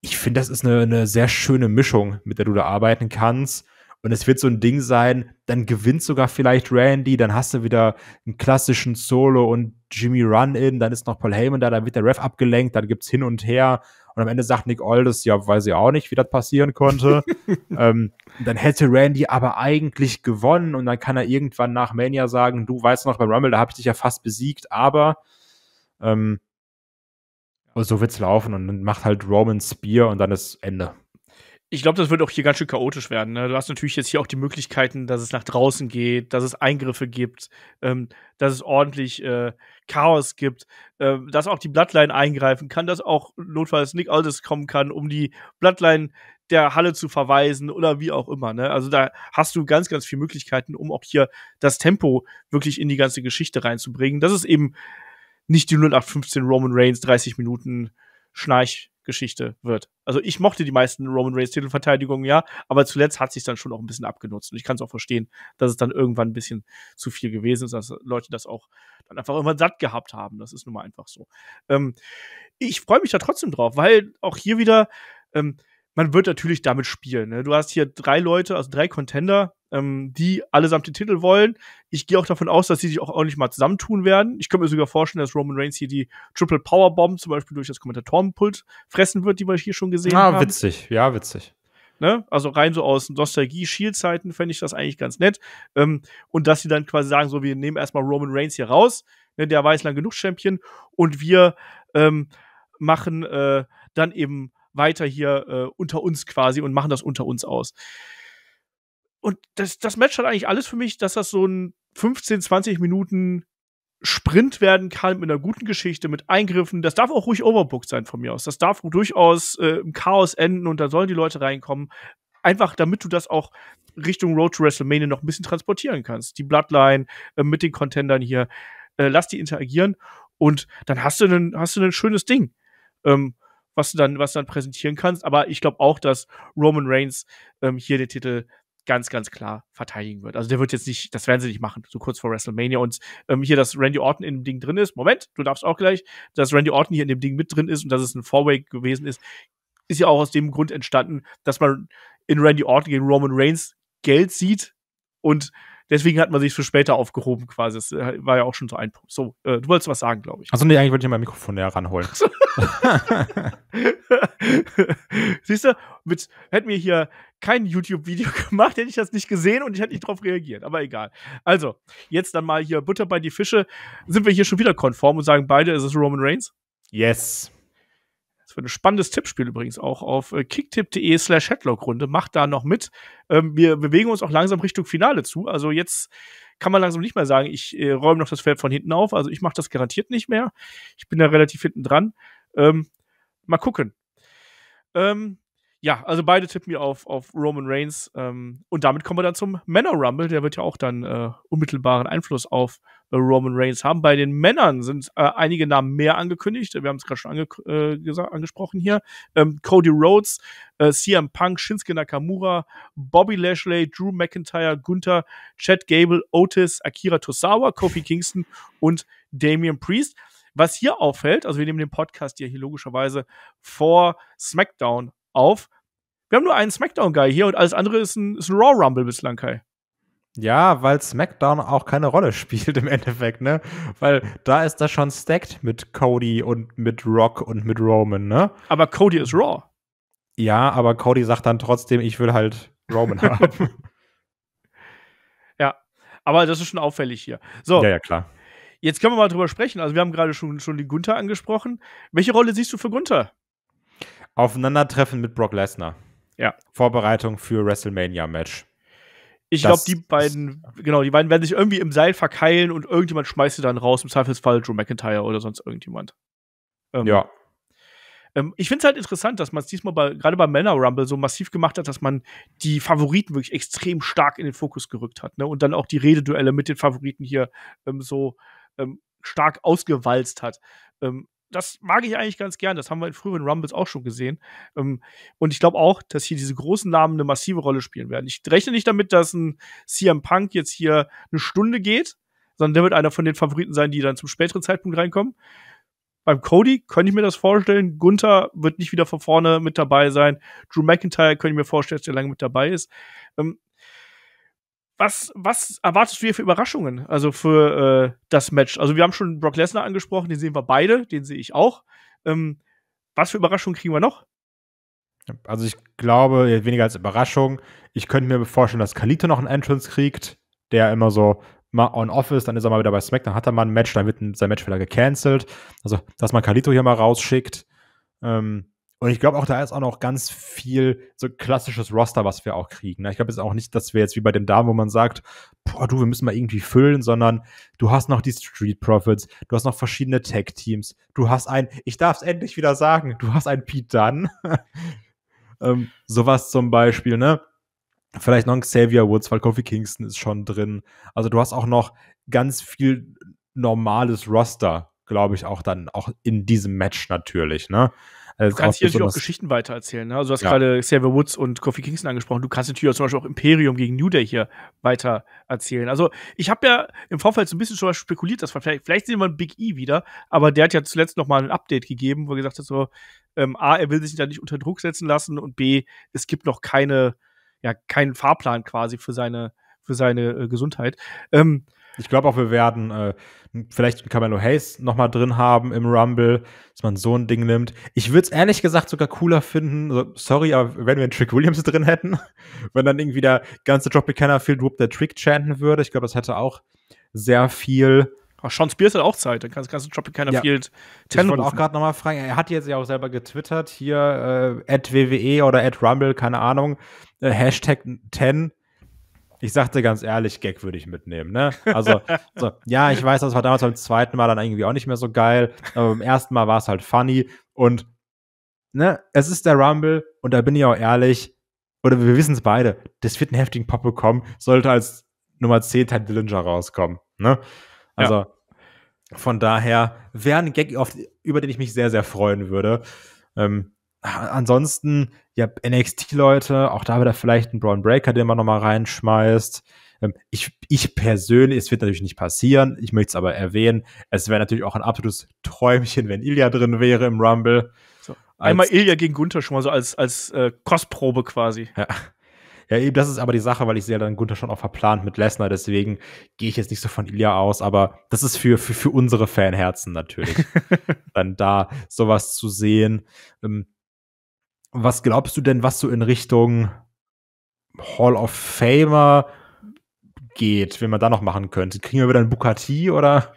ich finde, das ist eine, eine sehr schöne Mischung, mit der du da arbeiten kannst. Und es wird so ein Ding sein, dann gewinnt sogar vielleicht Randy, dann hast du wieder einen klassischen Solo und Jimmy Run-In, dann ist noch Paul Heyman da, dann wird der Ref abgelenkt, dann gibt's hin und her und am Ende sagt Nick Aldis, ja, weiß ich auch nicht, wie das passieren konnte. ähm, dann hätte Randy aber eigentlich gewonnen und dann kann er irgendwann nach Mania sagen, du weißt noch, beim Rumble, da habe ich dich ja fast besiegt, aber ähm, so wird's laufen und dann macht halt Roman Spear und dann ist Ende ich glaube, das wird auch hier ganz schön chaotisch werden. Ne? Du hast natürlich jetzt hier auch die Möglichkeiten, dass es nach draußen geht, dass es Eingriffe gibt, ähm, dass es ordentlich äh, Chaos gibt, äh, dass auch die Bloodline eingreifen kann, dass auch notfalls Nick Aldis kommen kann, um die Bloodline der Halle zu verweisen oder wie auch immer. Ne? Also da hast du ganz, ganz viele Möglichkeiten, um auch hier das Tempo wirklich in die ganze Geschichte reinzubringen. Das ist eben nicht die 0815 Roman Reigns 30 Minuten Schnarch Geschichte wird. Also ich mochte die meisten Roman Reigns Titelverteidigungen ja, aber zuletzt hat sich dann schon auch ein bisschen abgenutzt und ich kann es auch verstehen, dass es dann irgendwann ein bisschen zu viel gewesen ist, dass Leute das auch dann einfach irgendwann satt gehabt haben. Das ist nun mal einfach so. Ähm, ich freue mich da trotzdem drauf, weil auch hier wieder ähm, man wird natürlich damit spielen. Ne? Du hast hier drei Leute, also drei Contender, ähm, die allesamt den Titel wollen. Ich gehe auch davon aus, dass sie sich auch ordentlich mal zusammentun werden. Ich könnte mir sogar vorstellen, dass Roman Reigns hier die Triple Power Bomb zum Beispiel durch das Kommentatorenpult fressen wird, die wir hier schon gesehen ah, haben. Ah, witzig. Ja, witzig. Ne? Also rein so aus Nostalgie-Shield-Zeiten fände ich das eigentlich ganz nett. Ähm, und dass sie dann quasi sagen, so, wir nehmen erstmal Roman Reigns hier raus, ne? der weiß lang genug Champion und wir ähm, machen äh, dann eben weiter hier äh, unter uns quasi und machen das unter uns aus. Und das, das Match hat eigentlich alles für mich, dass das so ein 15, 20 Minuten Sprint werden kann mit einer guten Geschichte, mit Eingriffen. Das darf auch ruhig overbooked sein von mir aus. Das darf durchaus äh, im Chaos enden und da sollen die Leute reinkommen. Einfach damit du das auch Richtung Road to WrestleMania noch ein bisschen transportieren kannst. Die Bloodline äh, mit den Contendern hier. Äh, lass die interagieren und dann hast du ein, hast du ein schönes Ding. Ähm, was du dann, was du dann präsentieren kannst. Aber ich glaube auch, dass Roman Reigns ähm, hier den Titel ganz, ganz klar verteidigen wird. Also der wird jetzt nicht, das werden sie nicht machen, so kurz vor WrestleMania. Und ähm, hier, dass Randy Orton in dem Ding drin ist, Moment, du darfst auch gleich, dass Randy Orton hier in dem Ding mit drin ist und dass es ein Four-Way gewesen ist, ist ja auch aus dem Grund entstanden, dass man in Randy Orton gegen Roman Reigns Geld sieht und deswegen hat man sich für später aufgehoben quasi. Das äh, war ja auch schon so ein Punkt. So, äh, du wolltest was sagen, glaube ich. Also nee, eigentlich wollte ich mein Mikrofon näher ranholen. Siehst du, mit, hätten wir hier kein YouTube-Video gemacht, hätte ich das nicht gesehen und ich hätte nicht darauf reagiert. Aber egal. Also, jetzt dann mal hier Butter bei die Fische. Sind wir hier schon wieder konform und sagen beide, ist es Roman Reigns? Yes. Das wird ein spannendes Tippspiel übrigens auch auf äh, kicktipp.de slash Headlock-Runde. Macht da noch mit. Ähm, wir bewegen uns auch langsam Richtung Finale zu. Also jetzt kann man langsam nicht mehr sagen, ich äh, räume noch das Feld von hinten auf. Also ich mache das garantiert nicht mehr. Ich bin da relativ hinten dran. Ähm, mal gucken. Ähm, ja, also beide tippen wir auf, auf Roman Reigns. Ähm, und damit kommen wir dann zum Männer Rumble. Der wird ja auch dann äh, unmittelbaren Einfluss auf äh, Roman Reigns haben. Bei den Männern sind äh, einige Namen mehr angekündigt. Wir haben es gerade schon ange äh, gesagt, angesprochen hier. Ähm, Cody Rhodes, äh, CM Punk, Shinsuke Nakamura, Bobby Lashley, Drew McIntyre, Gunther, Chad Gable, Otis, Akira Tosawa, Kofi Kingston und Damian Priest. Was hier auffällt, also wir nehmen den Podcast ja hier logischerweise vor SmackDown auf. Wir haben nur einen Smackdown-Guy hier und alles andere ist ein, ist ein Raw Rumble bislang, Kai. Ja, weil SmackDown auch keine Rolle spielt im Endeffekt, ne? Weil da ist das schon stacked mit Cody und mit Rock und mit Roman, ne? Aber Cody ist Raw. Ja, aber Cody sagt dann trotzdem, ich will halt Roman haben. ja, aber das ist schon auffällig hier. So. Ja, ja, klar. Jetzt können wir mal drüber sprechen. Also, wir haben gerade schon, schon die Gunther angesprochen. Welche Rolle siehst du für Gunther? Aufeinandertreffen mit Brock Lesnar. Ja. Vorbereitung für WrestleMania-Match. Ich glaube, die beiden, genau, die beiden werden sich irgendwie im Seil verkeilen und irgendjemand schmeißt sie dann raus, im Zweifelsfall Joe McIntyre oder sonst irgendjemand. Ähm, ja. Ähm, ich finde es halt interessant, dass man es diesmal bei, gerade bei Männer Rumble so massiv gemacht hat, dass man die Favoriten wirklich extrem stark in den Fokus gerückt hat. Ne? Und dann auch die Rededuelle mit den Favoriten hier ähm, so ähm, stark ausgewalzt hat. Ähm, das mag ich eigentlich ganz gern. Das haben wir in früheren Rumbles auch schon gesehen. Ähm, und ich glaube auch, dass hier diese großen Namen eine massive Rolle spielen werden. Ich rechne nicht damit, dass ein CM Punk jetzt hier eine Stunde geht, sondern der wird einer von den Favoriten sein, die dann zum späteren Zeitpunkt reinkommen. Beim Cody könnte ich mir das vorstellen. Gunther wird nicht wieder von vorne mit dabei sein. Drew McIntyre könnte ich mir vorstellen, dass der lange mit dabei ist. Ähm, was, was erwartest du hier für Überraschungen? Also für äh, das Match. Also wir haben schon Brock Lesnar angesprochen, den sehen wir beide, den sehe ich auch. Ähm, was für Überraschungen kriegen wir noch? Also ich glaube, weniger als Überraschung, ich könnte mir vorstellen, dass Kalito noch einen Entrance kriegt, der immer so mal on-off ist, dann ist er mal wieder bei Smack, dann hat er mal ein Match, dann wird sein Match wieder gecancelt. Also, dass man Kalito hier mal rausschickt. Ähm, und ich glaube auch, da ist auch noch ganz viel so klassisches Roster, was wir auch kriegen. Ne? Ich glaube jetzt auch nicht, dass wir jetzt wie bei den Damen, wo man sagt, boah, du, wir müssen mal irgendwie füllen, sondern du hast noch die Street Profits, du hast noch verschiedene tech teams du hast ein, ich darf es endlich wieder sagen, du hast ein Pete Dunn. ähm, sowas zum Beispiel, ne? Vielleicht noch ein Xavier Woods, weil Kofi Kingston ist schon drin. Also du hast auch noch ganz viel normales Roster, glaube ich, auch dann auch in diesem Match natürlich, ne? Äh, du kannst hier natürlich auch Geschichten weitererzählen. Ne? Also du hast ja. gerade Xavier Woods und Kofi Kingston angesprochen. Du kannst natürlich auch zum Beispiel auch Imperium gegen New Day hier weitererzählen. Also ich habe ja im Vorfeld so ein bisschen schon mal spekuliert, dass wir vielleicht, vielleicht sehen wir einen Big E wieder, aber der hat ja zuletzt noch mal ein Update gegeben, wo er gesagt hat, so ähm, A, er will sich da nicht unter Druck setzen lassen und B, es gibt noch keine, ja, keinen Fahrplan quasi für seine, für seine äh, Gesundheit. Ähm, ich glaube auch, wir werden äh, vielleicht Camelo Hayes noch mal drin haben im Rumble, dass man so ein Ding nimmt. Ich würde es ehrlich gesagt sogar cooler finden, also, sorry, aber wenn wir einen Trick Williams drin hätten, wenn dann irgendwie der ganze Tropicana Field Whoop der Trick chanten würde. Ich glaube, das hätte auch sehr viel Oh, Sean Spears hat auch Zeit, dann kannst, kannst ganze Tropicana ja. Field 10 Ich wollte auch gerade nochmal fragen, er hat jetzt ja auch selber getwittert, hier, äh, WWE oder at Rumble, keine Ahnung, äh, Hashtag 10 ich sagte ganz ehrlich, Gag würde ich mitnehmen. Ne? Also, so, ja, ich weiß, das war damals beim zweiten Mal dann irgendwie auch nicht mehr so geil, aber beim ersten Mal war es halt funny. Und ne, es ist der Rumble und da bin ich auch ehrlich, oder wir wissen es beide, das wird einen heftigen Pop bekommen, sollte als Nummer 10 Ted Dillinger rauskommen. Ne? Also ja. von daher wäre ein Gag, auf, über den ich mich sehr, sehr freuen würde. Ähm, Ah, ansonsten, ja, NXT-Leute, auch da wird er vielleicht einen Braun Breaker, den man nochmal reinschmeißt. Ähm, ich, ich persönlich, es wird natürlich nicht passieren, ich möchte es aber erwähnen, es wäre natürlich auch ein absolutes Träumchen, wenn Ilya drin wäre im Rumble. So. Einmal als, Ilya gegen Gunther schon mal so als, als äh, Kostprobe quasi. Ja. Ja, eben, das ist aber die Sache, weil ich sehe dann Gunther schon auch verplant mit Lesnar, deswegen gehe ich jetzt nicht so von Ilya aus, aber das ist für, für, für unsere Fanherzen natürlich, dann da sowas zu sehen. Ähm, was glaubst du denn, was so in Richtung Hall of Famer geht, wenn man da noch machen könnte? Kriegen wir wieder einen Bukati oder?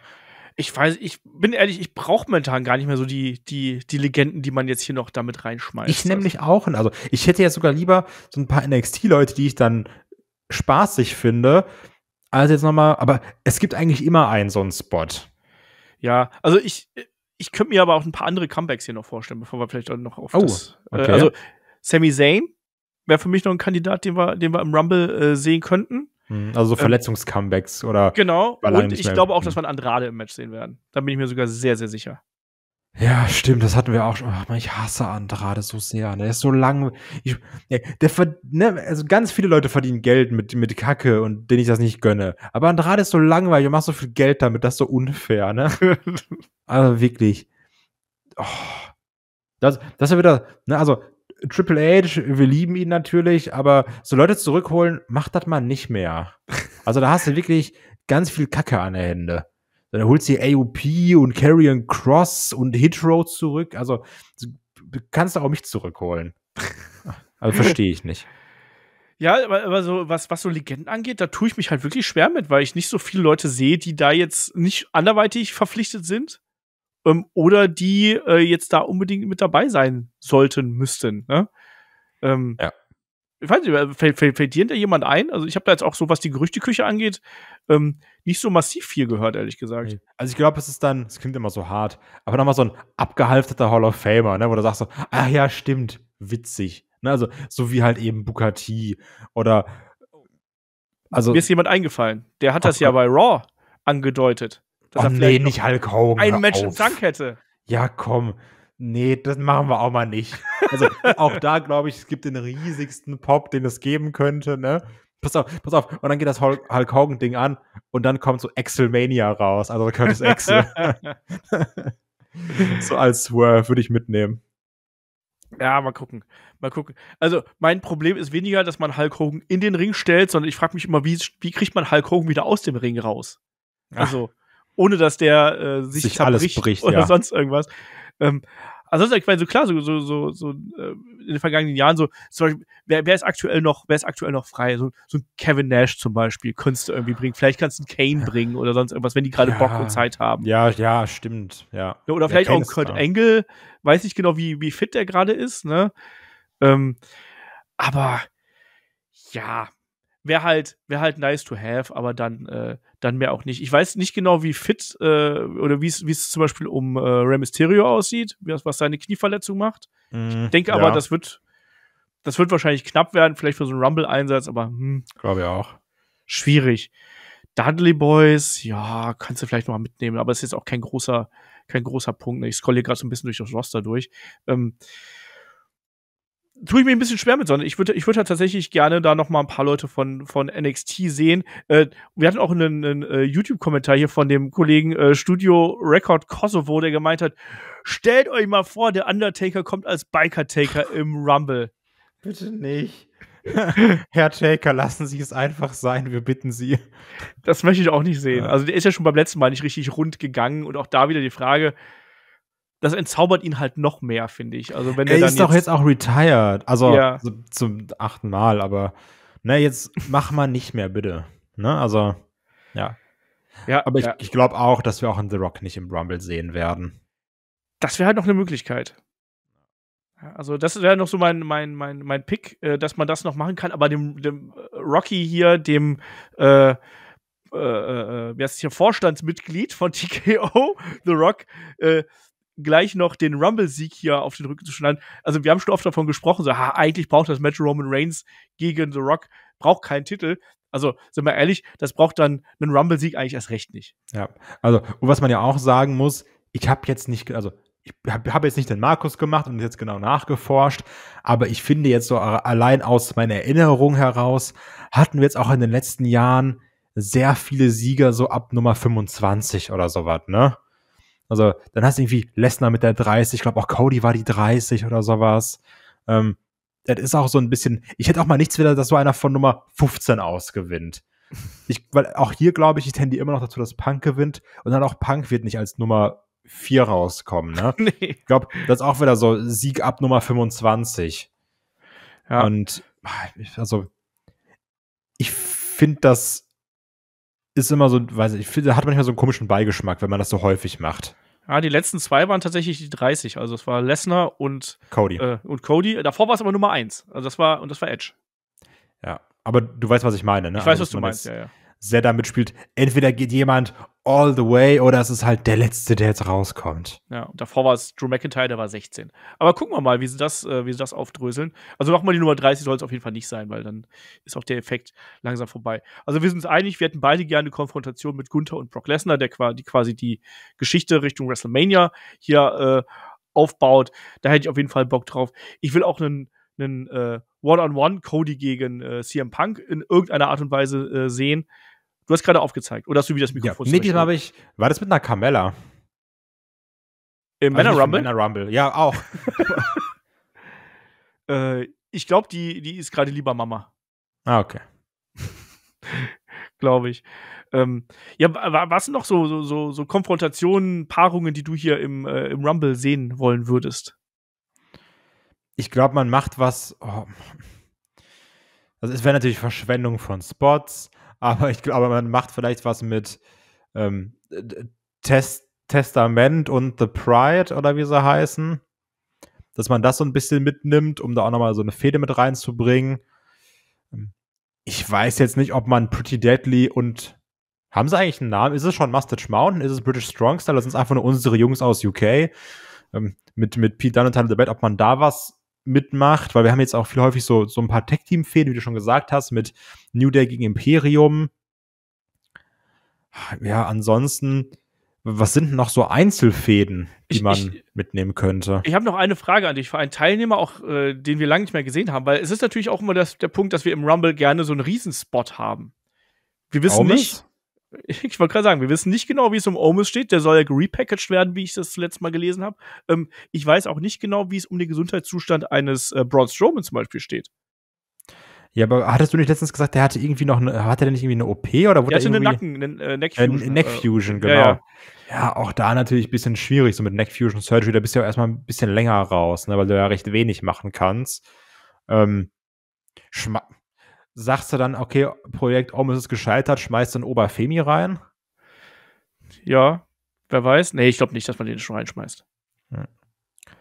Ich weiß, ich bin ehrlich, ich brauche momentan gar nicht mehr so die, die, die Legenden, die man jetzt hier noch damit reinschmeißt. Ich nämlich auch. Also ich hätte jetzt sogar lieber so ein paar NXT-Leute, die ich dann spaßig finde, als jetzt nochmal, aber es gibt eigentlich immer einen so einen Spot. Ja, also ich, ich könnte mir aber auch ein paar andere Comebacks hier noch vorstellen, bevor wir vielleicht noch auf oh, das. Äh, okay. Äh, also Sami Zayn wäre für mich noch ein Kandidat, den wir, den wir im Rumble äh, sehen könnten. Hm, also so ähm, Verletzungs-Comebacks ähm, oder. Genau, und ich glaube auch, dass wir Andrade im Match sehen werden. Da bin ich mir sogar sehr, sehr sicher. Ja, stimmt, das hatten wir auch schon. Ach, ich hasse Andrade so sehr. Der ne? ist so lang. Ich, der verd, ne, also ganz viele Leute verdienen Geld mit, mit Kacke und denen ich das nicht gönne. Aber Andrade ist so langweilig und macht so viel Geld damit, das ist so unfair, ne? also wirklich. Oh. Das, das ist ja wieder, ne, also Triple H, wir lieben ihn natürlich, aber so Leute zurückholen, macht das mal nicht mehr. Also da hast du wirklich ganz viel Kacke an der Hände. Dann holst du AOP und Carrion Cross und Hitro zurück. Also du kannst auch mich zurückholen. also verstehe ich nicht. Ja, aber, aber so, was, was so Legenden angeht, da tue ich mich halt wirklich schwer mit, weil ich nicht so viele Leute sehe, die da jetzt nicht anderweitig verpflichtet sind ähm, oder die äh, jetzt da unbedingt mit dabei sein sollten, müssten. Ne? Ähm, ja ich weiß nicht, fällt, fällt, fällt dir da jemand ein? Also ich habe da jetzt auch so, was die Gerüchteküche angeht, ähm, nicht so massiv viel gehört, ehrlich gesagt. Also ich glaube, es ist dann, es klingt immer so hart, aber dann mal so ein abgehalfterter Hall of Famer, ne, wo du sagst so, ach ja, stimmt, witzig. Ne, also so wie halt eben Bukati oder also Mir ist jemand eingefallen, der hat das ja bei Raw angedeutet. Dass oh, er nee, nicht Hulk Hogan. Ein Match im Tank hätte. Ja, komm nee, das machen wir auch mal nicht. Also auch da glaube ich, es gibt den riesigsten Pop, den es geben könnte, ne? Pass auf, pass auf. Und dann geht das Hulk, Hulk Hogan Ding an und dann kommt so Excelmania raus, also Curtis Excel. so als Swerve würde ich mitnehmen. Ja, mal gucken. Mal gucken. Also, mein Problem ist weniger, dass man Hulk Hogan in den Ring stellt, sondern ich frage mich immer, wie, wie kriegt man Hulk Hogan wieder aus dem Ring raus? Also, Ach. ohne dass der äh, sich, sich alles bricht oder ja. sonst irgendwas. Ähm, ansonsten, ich meine, so klar, so, so, so, so äh, in den vergangenen Jahren, so, zum Beispiel, wer, wer ist aktuell noch, wer ist aktuell noch frei? So, so ein Kevin Nash zum Beispiel könntest du irgendwie bringen. Vielleicht kannst du einen Kane bringen oder sonst irgendwas, wenn die gerade ja, Bock und Zeit haben. Ja, ja, stimmt. Ja. Oder vielleicht ja, auch Kurt da. Engel, weiß nicht genau, wie, wie fit der gerade ist, ne? Ähm, aber ja, wäre halt, wär halt nice to have, aber dann, äh, dann mehr auch nicht. Ich weiß nicht genau, wie fit äh, oder wie es zum Beispiel um äh, Rey Mysterio aussieht, was seine Knieverletzung macht. Mm, ich mhm, denke ja. aber, das wird, das wird wahrscheinlich knapp werden, vielleicht für so einen Rumble-Einsatz, aber hm, glaube ich auch. Schwierig. Dudley Boys, ja, kannst du vielleicht noch mal mitnehmen, aber ist jetzt auch kein großer, kein großer Punkt. Ne? Ich scrolle gerade so ein bisschen durch das Roster durch. Ähm, tue ich mir ein bisschen schwer mit, sondern ich würde ich würde halt tatsächlich gerne da noch mal ein paar Leute von von NXT sehen. Äh, wir hatten auch einen, einen äh, YouTube Kommentar hier von dem Kollegen äh, Studio Record Kosovo, der gemeint hat: "Stellt euch mal vor, der Undertaker kommt als Biker Taker im Rumble." Bitte nicht. Herr Taker, lassen Sie es einfach sein, wir bitten Sie. Das möchte ich auch nicht sehen. Also der ist ja schon beim letzten Mal nicht richtig rund gegangen und auch da wieder die Frage, das entzaubert ihn halt noch mehr, finde ich. Also wenn er dann er ist doch jetzt, jetzt auch retired, also ja. zum, zum achten Mal, aber na, ne, jetzt mach mal nicht mehr, bitte. Ne, also ja. Ja, aber ich, ja. ich glaube auch, dass wir auch in The Rock nicht im Rumble sehen werden. Das wäre halt noch eine Möglichkeit. Also das wäre noch so mein, mein, mein, mein Pick, äh, dass man das noch machen kann. Aber dem, dem Rocky hier, dem äh, äh, äh, äh wie heißt hier, Vorstandsmitglied von TKO, The Rock, äh, gleich noch den Rumble-Sieg hier auf den Rücken zu schlagen. Also wir haben schon oft davon gesprochen, so, ha, eigentlich braucht das Match Roman Reigns gegen The Rock, braucht keinen Titel. Also, sind wir ehrlich, das braucht dann einen Rumble-Sieg eigentlich erst recht nicht. Ja, also, und was man ja auch sagen muss, ich habe jetzt nicht, also, ich habe hab jetzt nicht den Markus gemacht und jetzt genau nachgeforscht, aber ich finde jetzt so allein aus meiner Erinnerung heraus, hatten wir jetzt auch in den letzten Jahren sehr viele Sieger so ab Nummer 25 oder sowas, ne? Also dann hast du irgendwie Lesnar mit der 30, ich glaube auch Cody war die 30 oder sowas. Ähm, das ist auch so ein bisschen, ich hätte auch mal nichts wieder, dass so einer von Nummer 15 aus gewinnt. Ich, weil auch hier glaube ich, ich tendiere immer noch dazu, dass Punk gewinnt und dann auch Punk wird nicht als Nummer 4 rauskommen, ne? nee. Ich glaube, das ist auch wieder so Sieg ab Nummer 25. Ja. Und also ich finde das ist immer so, weiß ich, find, hat manchmal so einen komischen Beigeschmack, wenn man das so häufig macht. Ja, die letzten zwei waren tatsächlich die 30. Also es war Lesnar und Cody. Äh, und Cody. Davor war es aber Nummer 1. Also das war, und das war Edge. Ja, aber du weißt, was ich meine, ne? Ich weiß, also, was du meinst, ja, ja. Sehr damit spielt, entweder geht jemand all the way oder es ist halt der letzte, der jetzt rauskommt. Ja, davor war es Drew McIntyre, der war 16. Aber gucken wir mal, wie sie das, äh, wie sie das aufdröseln. Also nochmal die Nummer 30 soll es auf jeden Fall nicht sein, weil dann ist auch der Effekt langsam vorbei. Also wir sind uns einig, wir hätten beide gerne eine Konfrontation mit Gunther und Brock Lesnar, der die quasi die Geschichte Richtung WrestleMania hier äh, aufbaut. Da hätte ich auf jeden Fall Bock drauf. Ich will auch einen einen äh, One-on-One Cody gegen äh, CM Punk in irgendeiner Art und Weise äh, sehen. Du hast gerade aufgezeigt. Oder hast du wieder das Mikrofon? Ja, nee, diesmal habe ich. War das mit einer Carmella? Im also Männer Rumble? Männer Rumble, ja, auch. äh, ich glaube, die, die ist gerade lieber Mama. Ah, okay. glaube ich. Ähm, ja, was sind noch so, so, so, so, Konfrontationen, Paarungen, die du hier im, äh, im Rumble sehen wollen würdest? Ich glaube, man macht was. Oh. Also, es wäre natürlich Verschwendung von Spots aber, ich, glaube, man macht vielleicht was mit ähm, Test, Testament und The Pride oder wie sie heißen. Dass man das so ein bisschen mitnimmt, um da auch nochmal so eine Fehde mit reinzubringen. Ähm, ich weiß jetzt nicht, ob man Pretty Deadly und haben sie eigentlich einen Namen? Ist es schon Mustache Mountain? Ist es British Strong Style? Das sind einfach nur unsere Jungs aus UK. Ähm, mit, mit Pete Dunn und Tyler the Bad, ob man da was mitmacht, weil wir haben jetzt auch viel häufig so, so ein paar Tech-Team-Fäden, wie du schon gesagt hast, mit New Day gegen Imperium. Ja, ansonsten, was sind noch so Einzelfäden, die ich, man ich, mitnehmen könnte? Ich habe noch eine Frage an dich für einen Teilnehmer, auch äh, den wir lange nicht mehr gesehen haben, weil es ist natürlich auch immer das, der Punkt, dass wir im Rumble gerne so einen Riesenspot haben. Wir wissen Raumes? nicht. ich wollte gerade sagen, wir wissen nicht genau, wie es um Omus steht. Der soll ja repackaged werden, wie ich das zuletzt mal gelesen habe. Ähm, ich weiß auch nicht genau, wie es um den Gesundheitszustand eines äh, Braun Strowman zum Beispiel steht. Ja, aber hattest du nicht letztens gesagt, der hatte irgendwie noch, eine, hatte der nicht irgendwie eine OP oder wurde der hatte einen Nacken, einen, äh, Neckfusion. Äh, Neckfusion, genau. Ja, ja. ja, auch da natürlich ein bisschen schwierig, so mit Neckfusion Surgery, da bist du ja erstmal ein bisschen länger raus, ne, weil du ja recht wenig machen kannst. Ähm, sagst du dann, okay, Projekt Omis ist gescheitert, schmeißt dann Oberfemi rein? Ja, wer weiß. Nee, ich glaube nicht, dass man den schon reinschmeißt. Hm.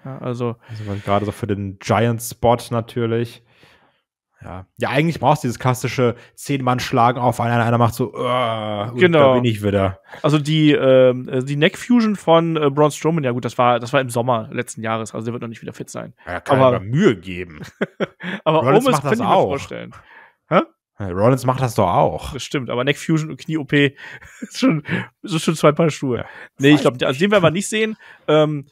Ja, also. also gerade so für den Giant-Spot natürlich. Ja. ja, eigentlich brauchst du dieses klassische Zehn-Mann-Schlagen auf einen, einer macht so, uh, genau. da bin ich wieder. Also die, äh, die Neck-Fusion von äh, Braun Strowman, ja gut, das war, das war im Sommer letzten Jahres, also der wird noch nicht wieder fit sein. Ja, kann aber Mühe geben. aber Rollins Omis macht das auch. vorstellen. Hä? Rollins macht das doch auch. Das stimmt, aber Neck Fusion und Knie-OP ist schon, ist schon zwei Paar Schuhe. Ja, nee, ich glaube, also den werden wir nicht sehen. Ähm,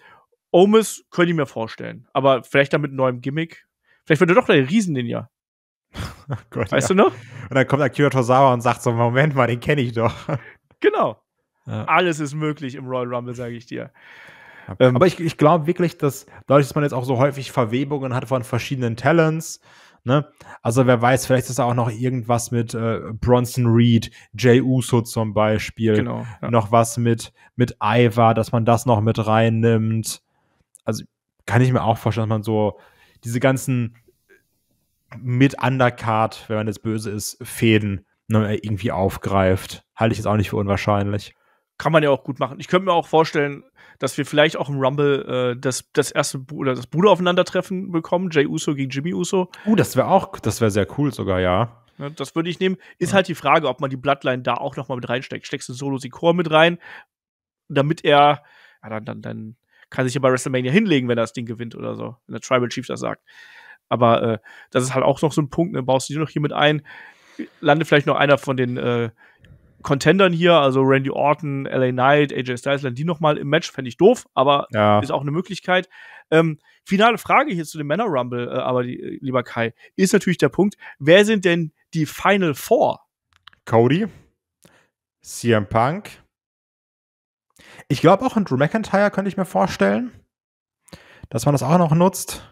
Omis könnte ich mir vorstellen. Aber vielleicht dann mit neuem Gimmick. Vielleicht wird er doch der riesen den ja. Oh Gott, weißt ja. du noch? Und dann kommt Akira Tozawa und sagt so: Moment mal, den kenne ich doch. Genau. Ja. Alles ist möglich im Royal Rumble, sage ich dir. Ähm, aber ich, ich glaube wirklich, dass dadurch, dass man jetzt auch so häufig Verwebungen hat von verschiedenen Talents, Ne? Also wer weiß, vielleicht ist da auch noch irgendwas mit äh, Bronson Reed, Jay Uso zum Beispiel. Genau, ja. Noch was mit, mit Ivar, dass man das noch mit reinnimmt. Also kann ich mir auch vorstellen, dass man so diese ganzen mit Undercard, wenn man jetzt böse ist, Fäden ne, irgendwie aufgreift. Halte ich jetzt auch nicht für unwahrscheinlich kann man ja auch gut machen. Ich könnte mir auch vorstellen, dass wir vielleicht auch im Rumble äh, das, das erste Bu oder das Bude aufeinandertreffen bekommen. Jay Uso gegen Jimmy Uso. Uh, das wäre auch, das wäre sehr cool sogar, ja. ja ne, das würde ich nehmen. Ist ja. halt die Frage, ob man die Bloodline da auch nochmal mit reinsteckt. Steckst du Solo Sikor mit rein, damit er, ja, dann, dann, dann kann sich ja bei WrestleMania hinlegen, wenn er das Ding gewinnt oder so. Wenn der Tribal Chief das sagt. Aber äh, das ist halt auch noch so ein Punkt, ne? baust du die noch hier mit ein. Lande vielleicht noch einer von den äh, Contendern hier, also Randy Orton, LA Knight, AJ Styles, die nochmal im Match, fände ich doof, aber ja. ist auch eine Möglichkeit. Ähm, finale Frage hier zu dem Männer Rumble, äh, aber die, äh, lieber Kai, ist natürlich der Punkt, wer sind denn die Final Four? Cody, CM Punk, ich glaube auch ein Drew McIntyre könnte ich mir vorstellen, dass man das auch noch nutzt.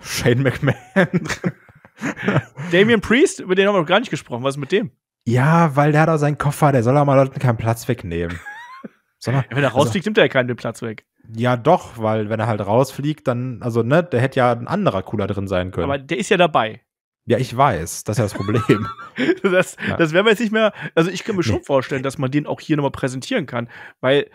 Shane McMahon. Damian Priest, über den haben wir noch gar nicht gesprochen. Was ist mit dem? Ja, weil der hat auch seinen Koffer, der soll auch mal Leuten keinen Platz wegnehmen. Sondern, wenn er also rausfliegt, also, nimmt er ja keinen Platz weg. Ja, doch, weil wenn er halt rausfliegt, dann, also, ne, der hätte ja ein anderer cooler drin sein können. Aber der ist ja dabei. Ja, ich weiß, das ist ja das Problem. das ja. das wäre jetzt nicht mehr, also ich kann mir schon nee. vorstellen, dass man den auch hier nochmal präsentieren kann, weil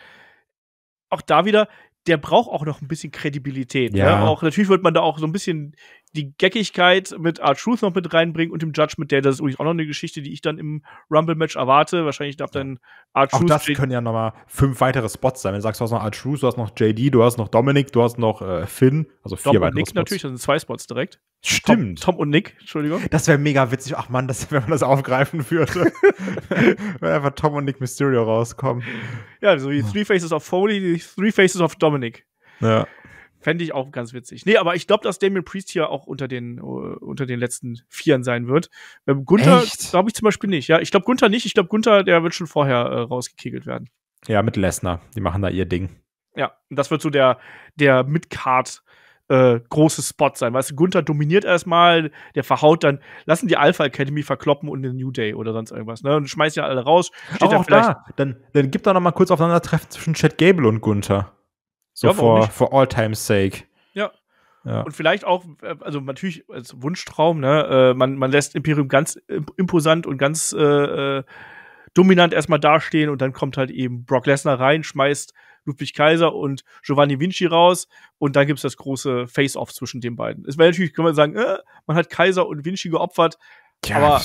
auch da wieder, der braucht auch noch ein bisschen Kredibilität. Ne? Ja. Ne? Auch natürlich wird man da auch so ein bisschen die Geckigkeit mit Art Truth noch mit reinbringen und dem Judge mit der, das ist übrigens auch noch eine Geschichte, die ich dann im Rumble-Match erwarte. Wahrscheinlich darf dann Art Truth. Auch das können ja nochmal fünf weitere Spots sein. Wenn du sagst, du hast noch Art Truth, du hast noch JD, du hast noch Dominic, du hast noch äh, Finn, also vier Dom weitere Nick Spots. natürlich, das sind zwei Spots direkt. Stimmt. Tom, Tom und Nick, Entschuldigung. Das wäre mega witzig. Ach man, wenn man das aufgreifen würde. wenn einfach Tom und Nick Mysterio rauskommen. Ja, so wie Three Faces of Foley, Three Faces of Dominic. Ja. Fände ich auch ganz witzig. Nee, aber ich glaube, dass Damien Priest hier auch unter den, uh, unter den letzten Vieren sein wird. Ähm, Gunther glaube ich zum Beispiel nicht. Ja, ich glaube Gunther nicht. Ich glaube Gunther, der wird schon vorher äh, rausgekegelt werden. Ja, mit Lesnar. Die machen da ihr Ding. Ja, und das wird so der, der Mid-Card äh, große Spot sein. Weißt du, Gunther dominiert erstmal, der verhaut dann, lassen die Alpha Academy verkloppen und den New Day oder sonst irgendwas, ne? Und schmeißt ja alle raus. Steht auch, da auch vielleicht da. Dann, dann gibt da noch mal kurz aufeinandertreffen zwischen Chad Gable und Gunther. So ja, for, for all time's sake. Ja. ja. Und vielleicht auch, äh, also natürlich als Wunschtraum, ne? Äh, man, man lässt Imperium ganz imposant und ganz äh, äh, dominant erstmal dastehen und dann kommt halt eben Brock Lesnar rein, schmeißt Ludwig Kaiser und Giovanni Vinci raus und dann gibt es das große Face-Off zwischen den beiden. Es wäre natürlich, kann man sagen, äh, man hat Kaiser und Vinci geopfert, ja,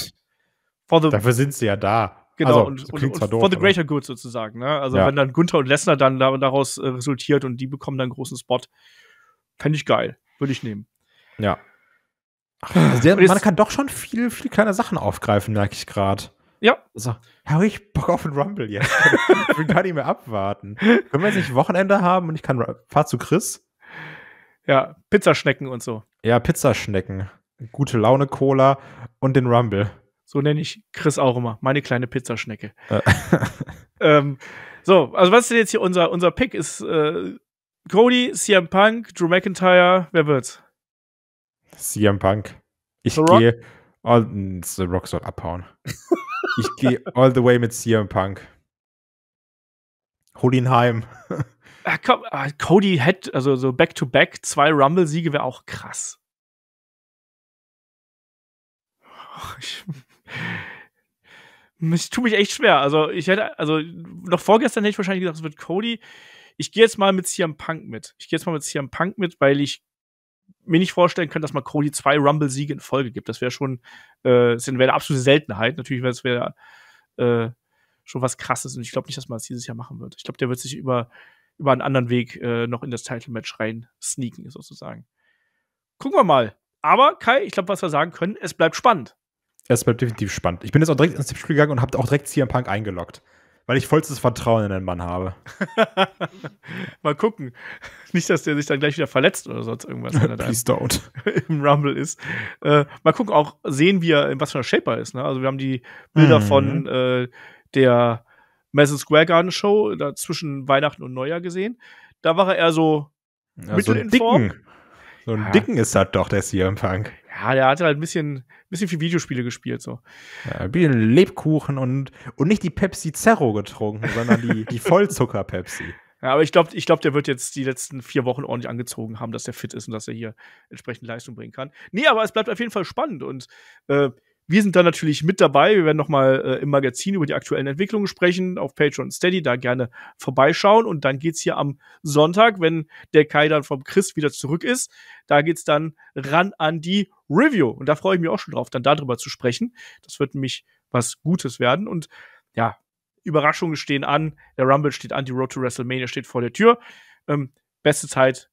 aber dafür sind sie ja da. Genau, also, und, und, und doof, for the greater good sozusagen. Ne? Also ja. wenn dann Gunther und Lesnar dann daraus äh, resultiert und die bekommen dann einen großen Spot, fände ich geil. Würde ich nehmen. Ja. Also der, man kann doch schon viel, viel kleine Sachen aufgreifen, merke ich gerade. Ja. So, habe ich Bock auf den Rumble jetzt. ich will gar nicht mehr abwarten. Können wir jetzt nicht Wochenende haben und ich kann fahr zu Chris? Ja, Pizzaschnecken und so. Ja, Pizzaschnecken. Gute Laune Cola und den Rumble. So nenne ich Chris auch immer, meine kleine Pizzaschnecke. ähm, so, also was ist denn jetzt hier unser, unser Pick? Ist äh, Cody, CM Punk, Drew McIntyre, wer wird's? CM Punk. Ich gehe. All, hm, the Rock soll abhauen. ich gehe all the way mit CM Punk. Hol ihn heim. Ach, komm, ah, Cody hätte, also so back-to-back, -back, zwei Rumble-Siege wäre auch krass. Oh, ich ich tue mich echt schwer. Also, ich hätte, also, noch vorgestern hätte ich wahrscheinlich gedacht, es wird Cody. Ich gehe jetzt mal mit CM Punk mit. Ich gehe jetzt mal mit CM Punk mit, weil ich mir nicht vorstellen kann, dass man Cody zwei Rumble-Siege in Folge gibt. Das wäre schon, äh, das wäre eine absolute Seltenheit. Natürlich wäre es wär, äh, schon was Krasses und ich glaube nicht, dass man das dieses Jahr machen wird. Ich glaube, der wird sich über, über einen anderen Weg äh, noch in das Title-Match rein sneaken, sozusagen. Gucken wir mal. Aber, Kai, ich glaube, was wir sagen können, es bleibt spannend. Es bleibt definitiv spannend. Ich bin jetzt auch direkt ins Tippspiel gegangen und habe auch direkt CM Punk eingeloggt. Weil ich vollstes Vertrauen in den Mann habe. Mal gucken. Nicht, dass der sich dann gleich wieder verletzt oder sonst irgendwas. Wenn Please don't. Im Rumble ist. Äh, mal gucken, auch sehen wir, in was für einer Shape er ist. Ne? Also wir haben die Bilder mm. von äh, der Madison Square Garden Show zwischen Weihnachten und Neujahr gesehen. Da war er eher so ja, mittel so in Form. So einen ja. dicken ist das doch, der CM Punk. Ja, der hatte halt ein bisschen, ein bisschen viel Videospiele gespielt. So. Ja, ein bisschen Lebkuchen und, und nicht die Pepsi Zero getrunken, sondern die, die Vollzucker-Pepsi. Ja, aber ich glaube, ich glaub, der wird jetzt die letzten vier Wochen ordentlich angezogen haben, dass er fit ist und dass er hier entsprechend Leistung bringen kann. Nee, aber es bleibt auf jeden Fall spannend und äh, wir sind da natürlich mit dabei. Wir werden nochmal äh, im Magazin über die aktuellen Entwicklungen sprechen, auf Patreon Steady, da gerne vorbeischauen. Und dann geht's hier am Sonntag, wenn der Kai dann vom Chris wieder zurück ist, da geht's dann ran an die Review. Und da freue ich mich auch schon drauf, dann darüber zu sprechen. Das wird nämlich was Gutes werden. Und ja, Überraschungen stehen an. Der Rumble steht an, die Road to WrestleMania steht vor der Tür. Ähm, beste Zeit,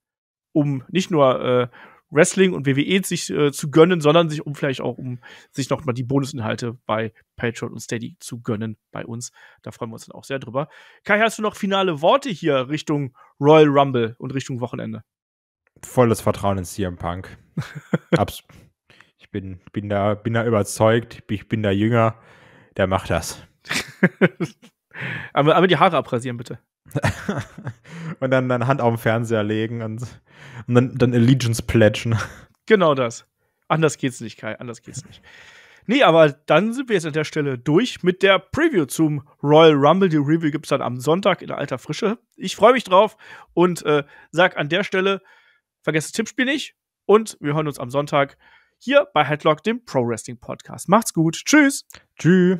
um nicht nur äh, Wrestling und WWE sich äh, zu gönnen, sondern sich um vielleicht auch um sich nochmal die Bonusinhalte bei Patreon und Steady zu gönnen bei uns. Da freuen wir uns dann auch sehr drüber. Kai, hast du noch finale Worte hier Richtung Royal Rumble und Richtung Wochenende? Volles Vertrauen in CM Punk. Abs ich bin, bin, da, bin da überzeugt, ich bin da jünger, der macht das. aber, aber die Haare abrasieren, bitte. und dann deine Hand auf den Fernseher legen und, und dann, dann Allegiance plätschen. Genau das. Anders geht's nicht, Kai. Anders geht's nicht. Nee, aber dann sind wir jetzt an der Stelle durch mit der Preview zum Royal Rumble. Die Review gibt's dann am Sonntag in alter Frische. Ich freue mich drauf und äh, sag an der Stelle, vergesst das Tippspiel nicht und wir hören uns am Sonntag hier bei Headlock, dem Pro Wrestling Podcast. Macht's gut. Tschüss. Tschüss.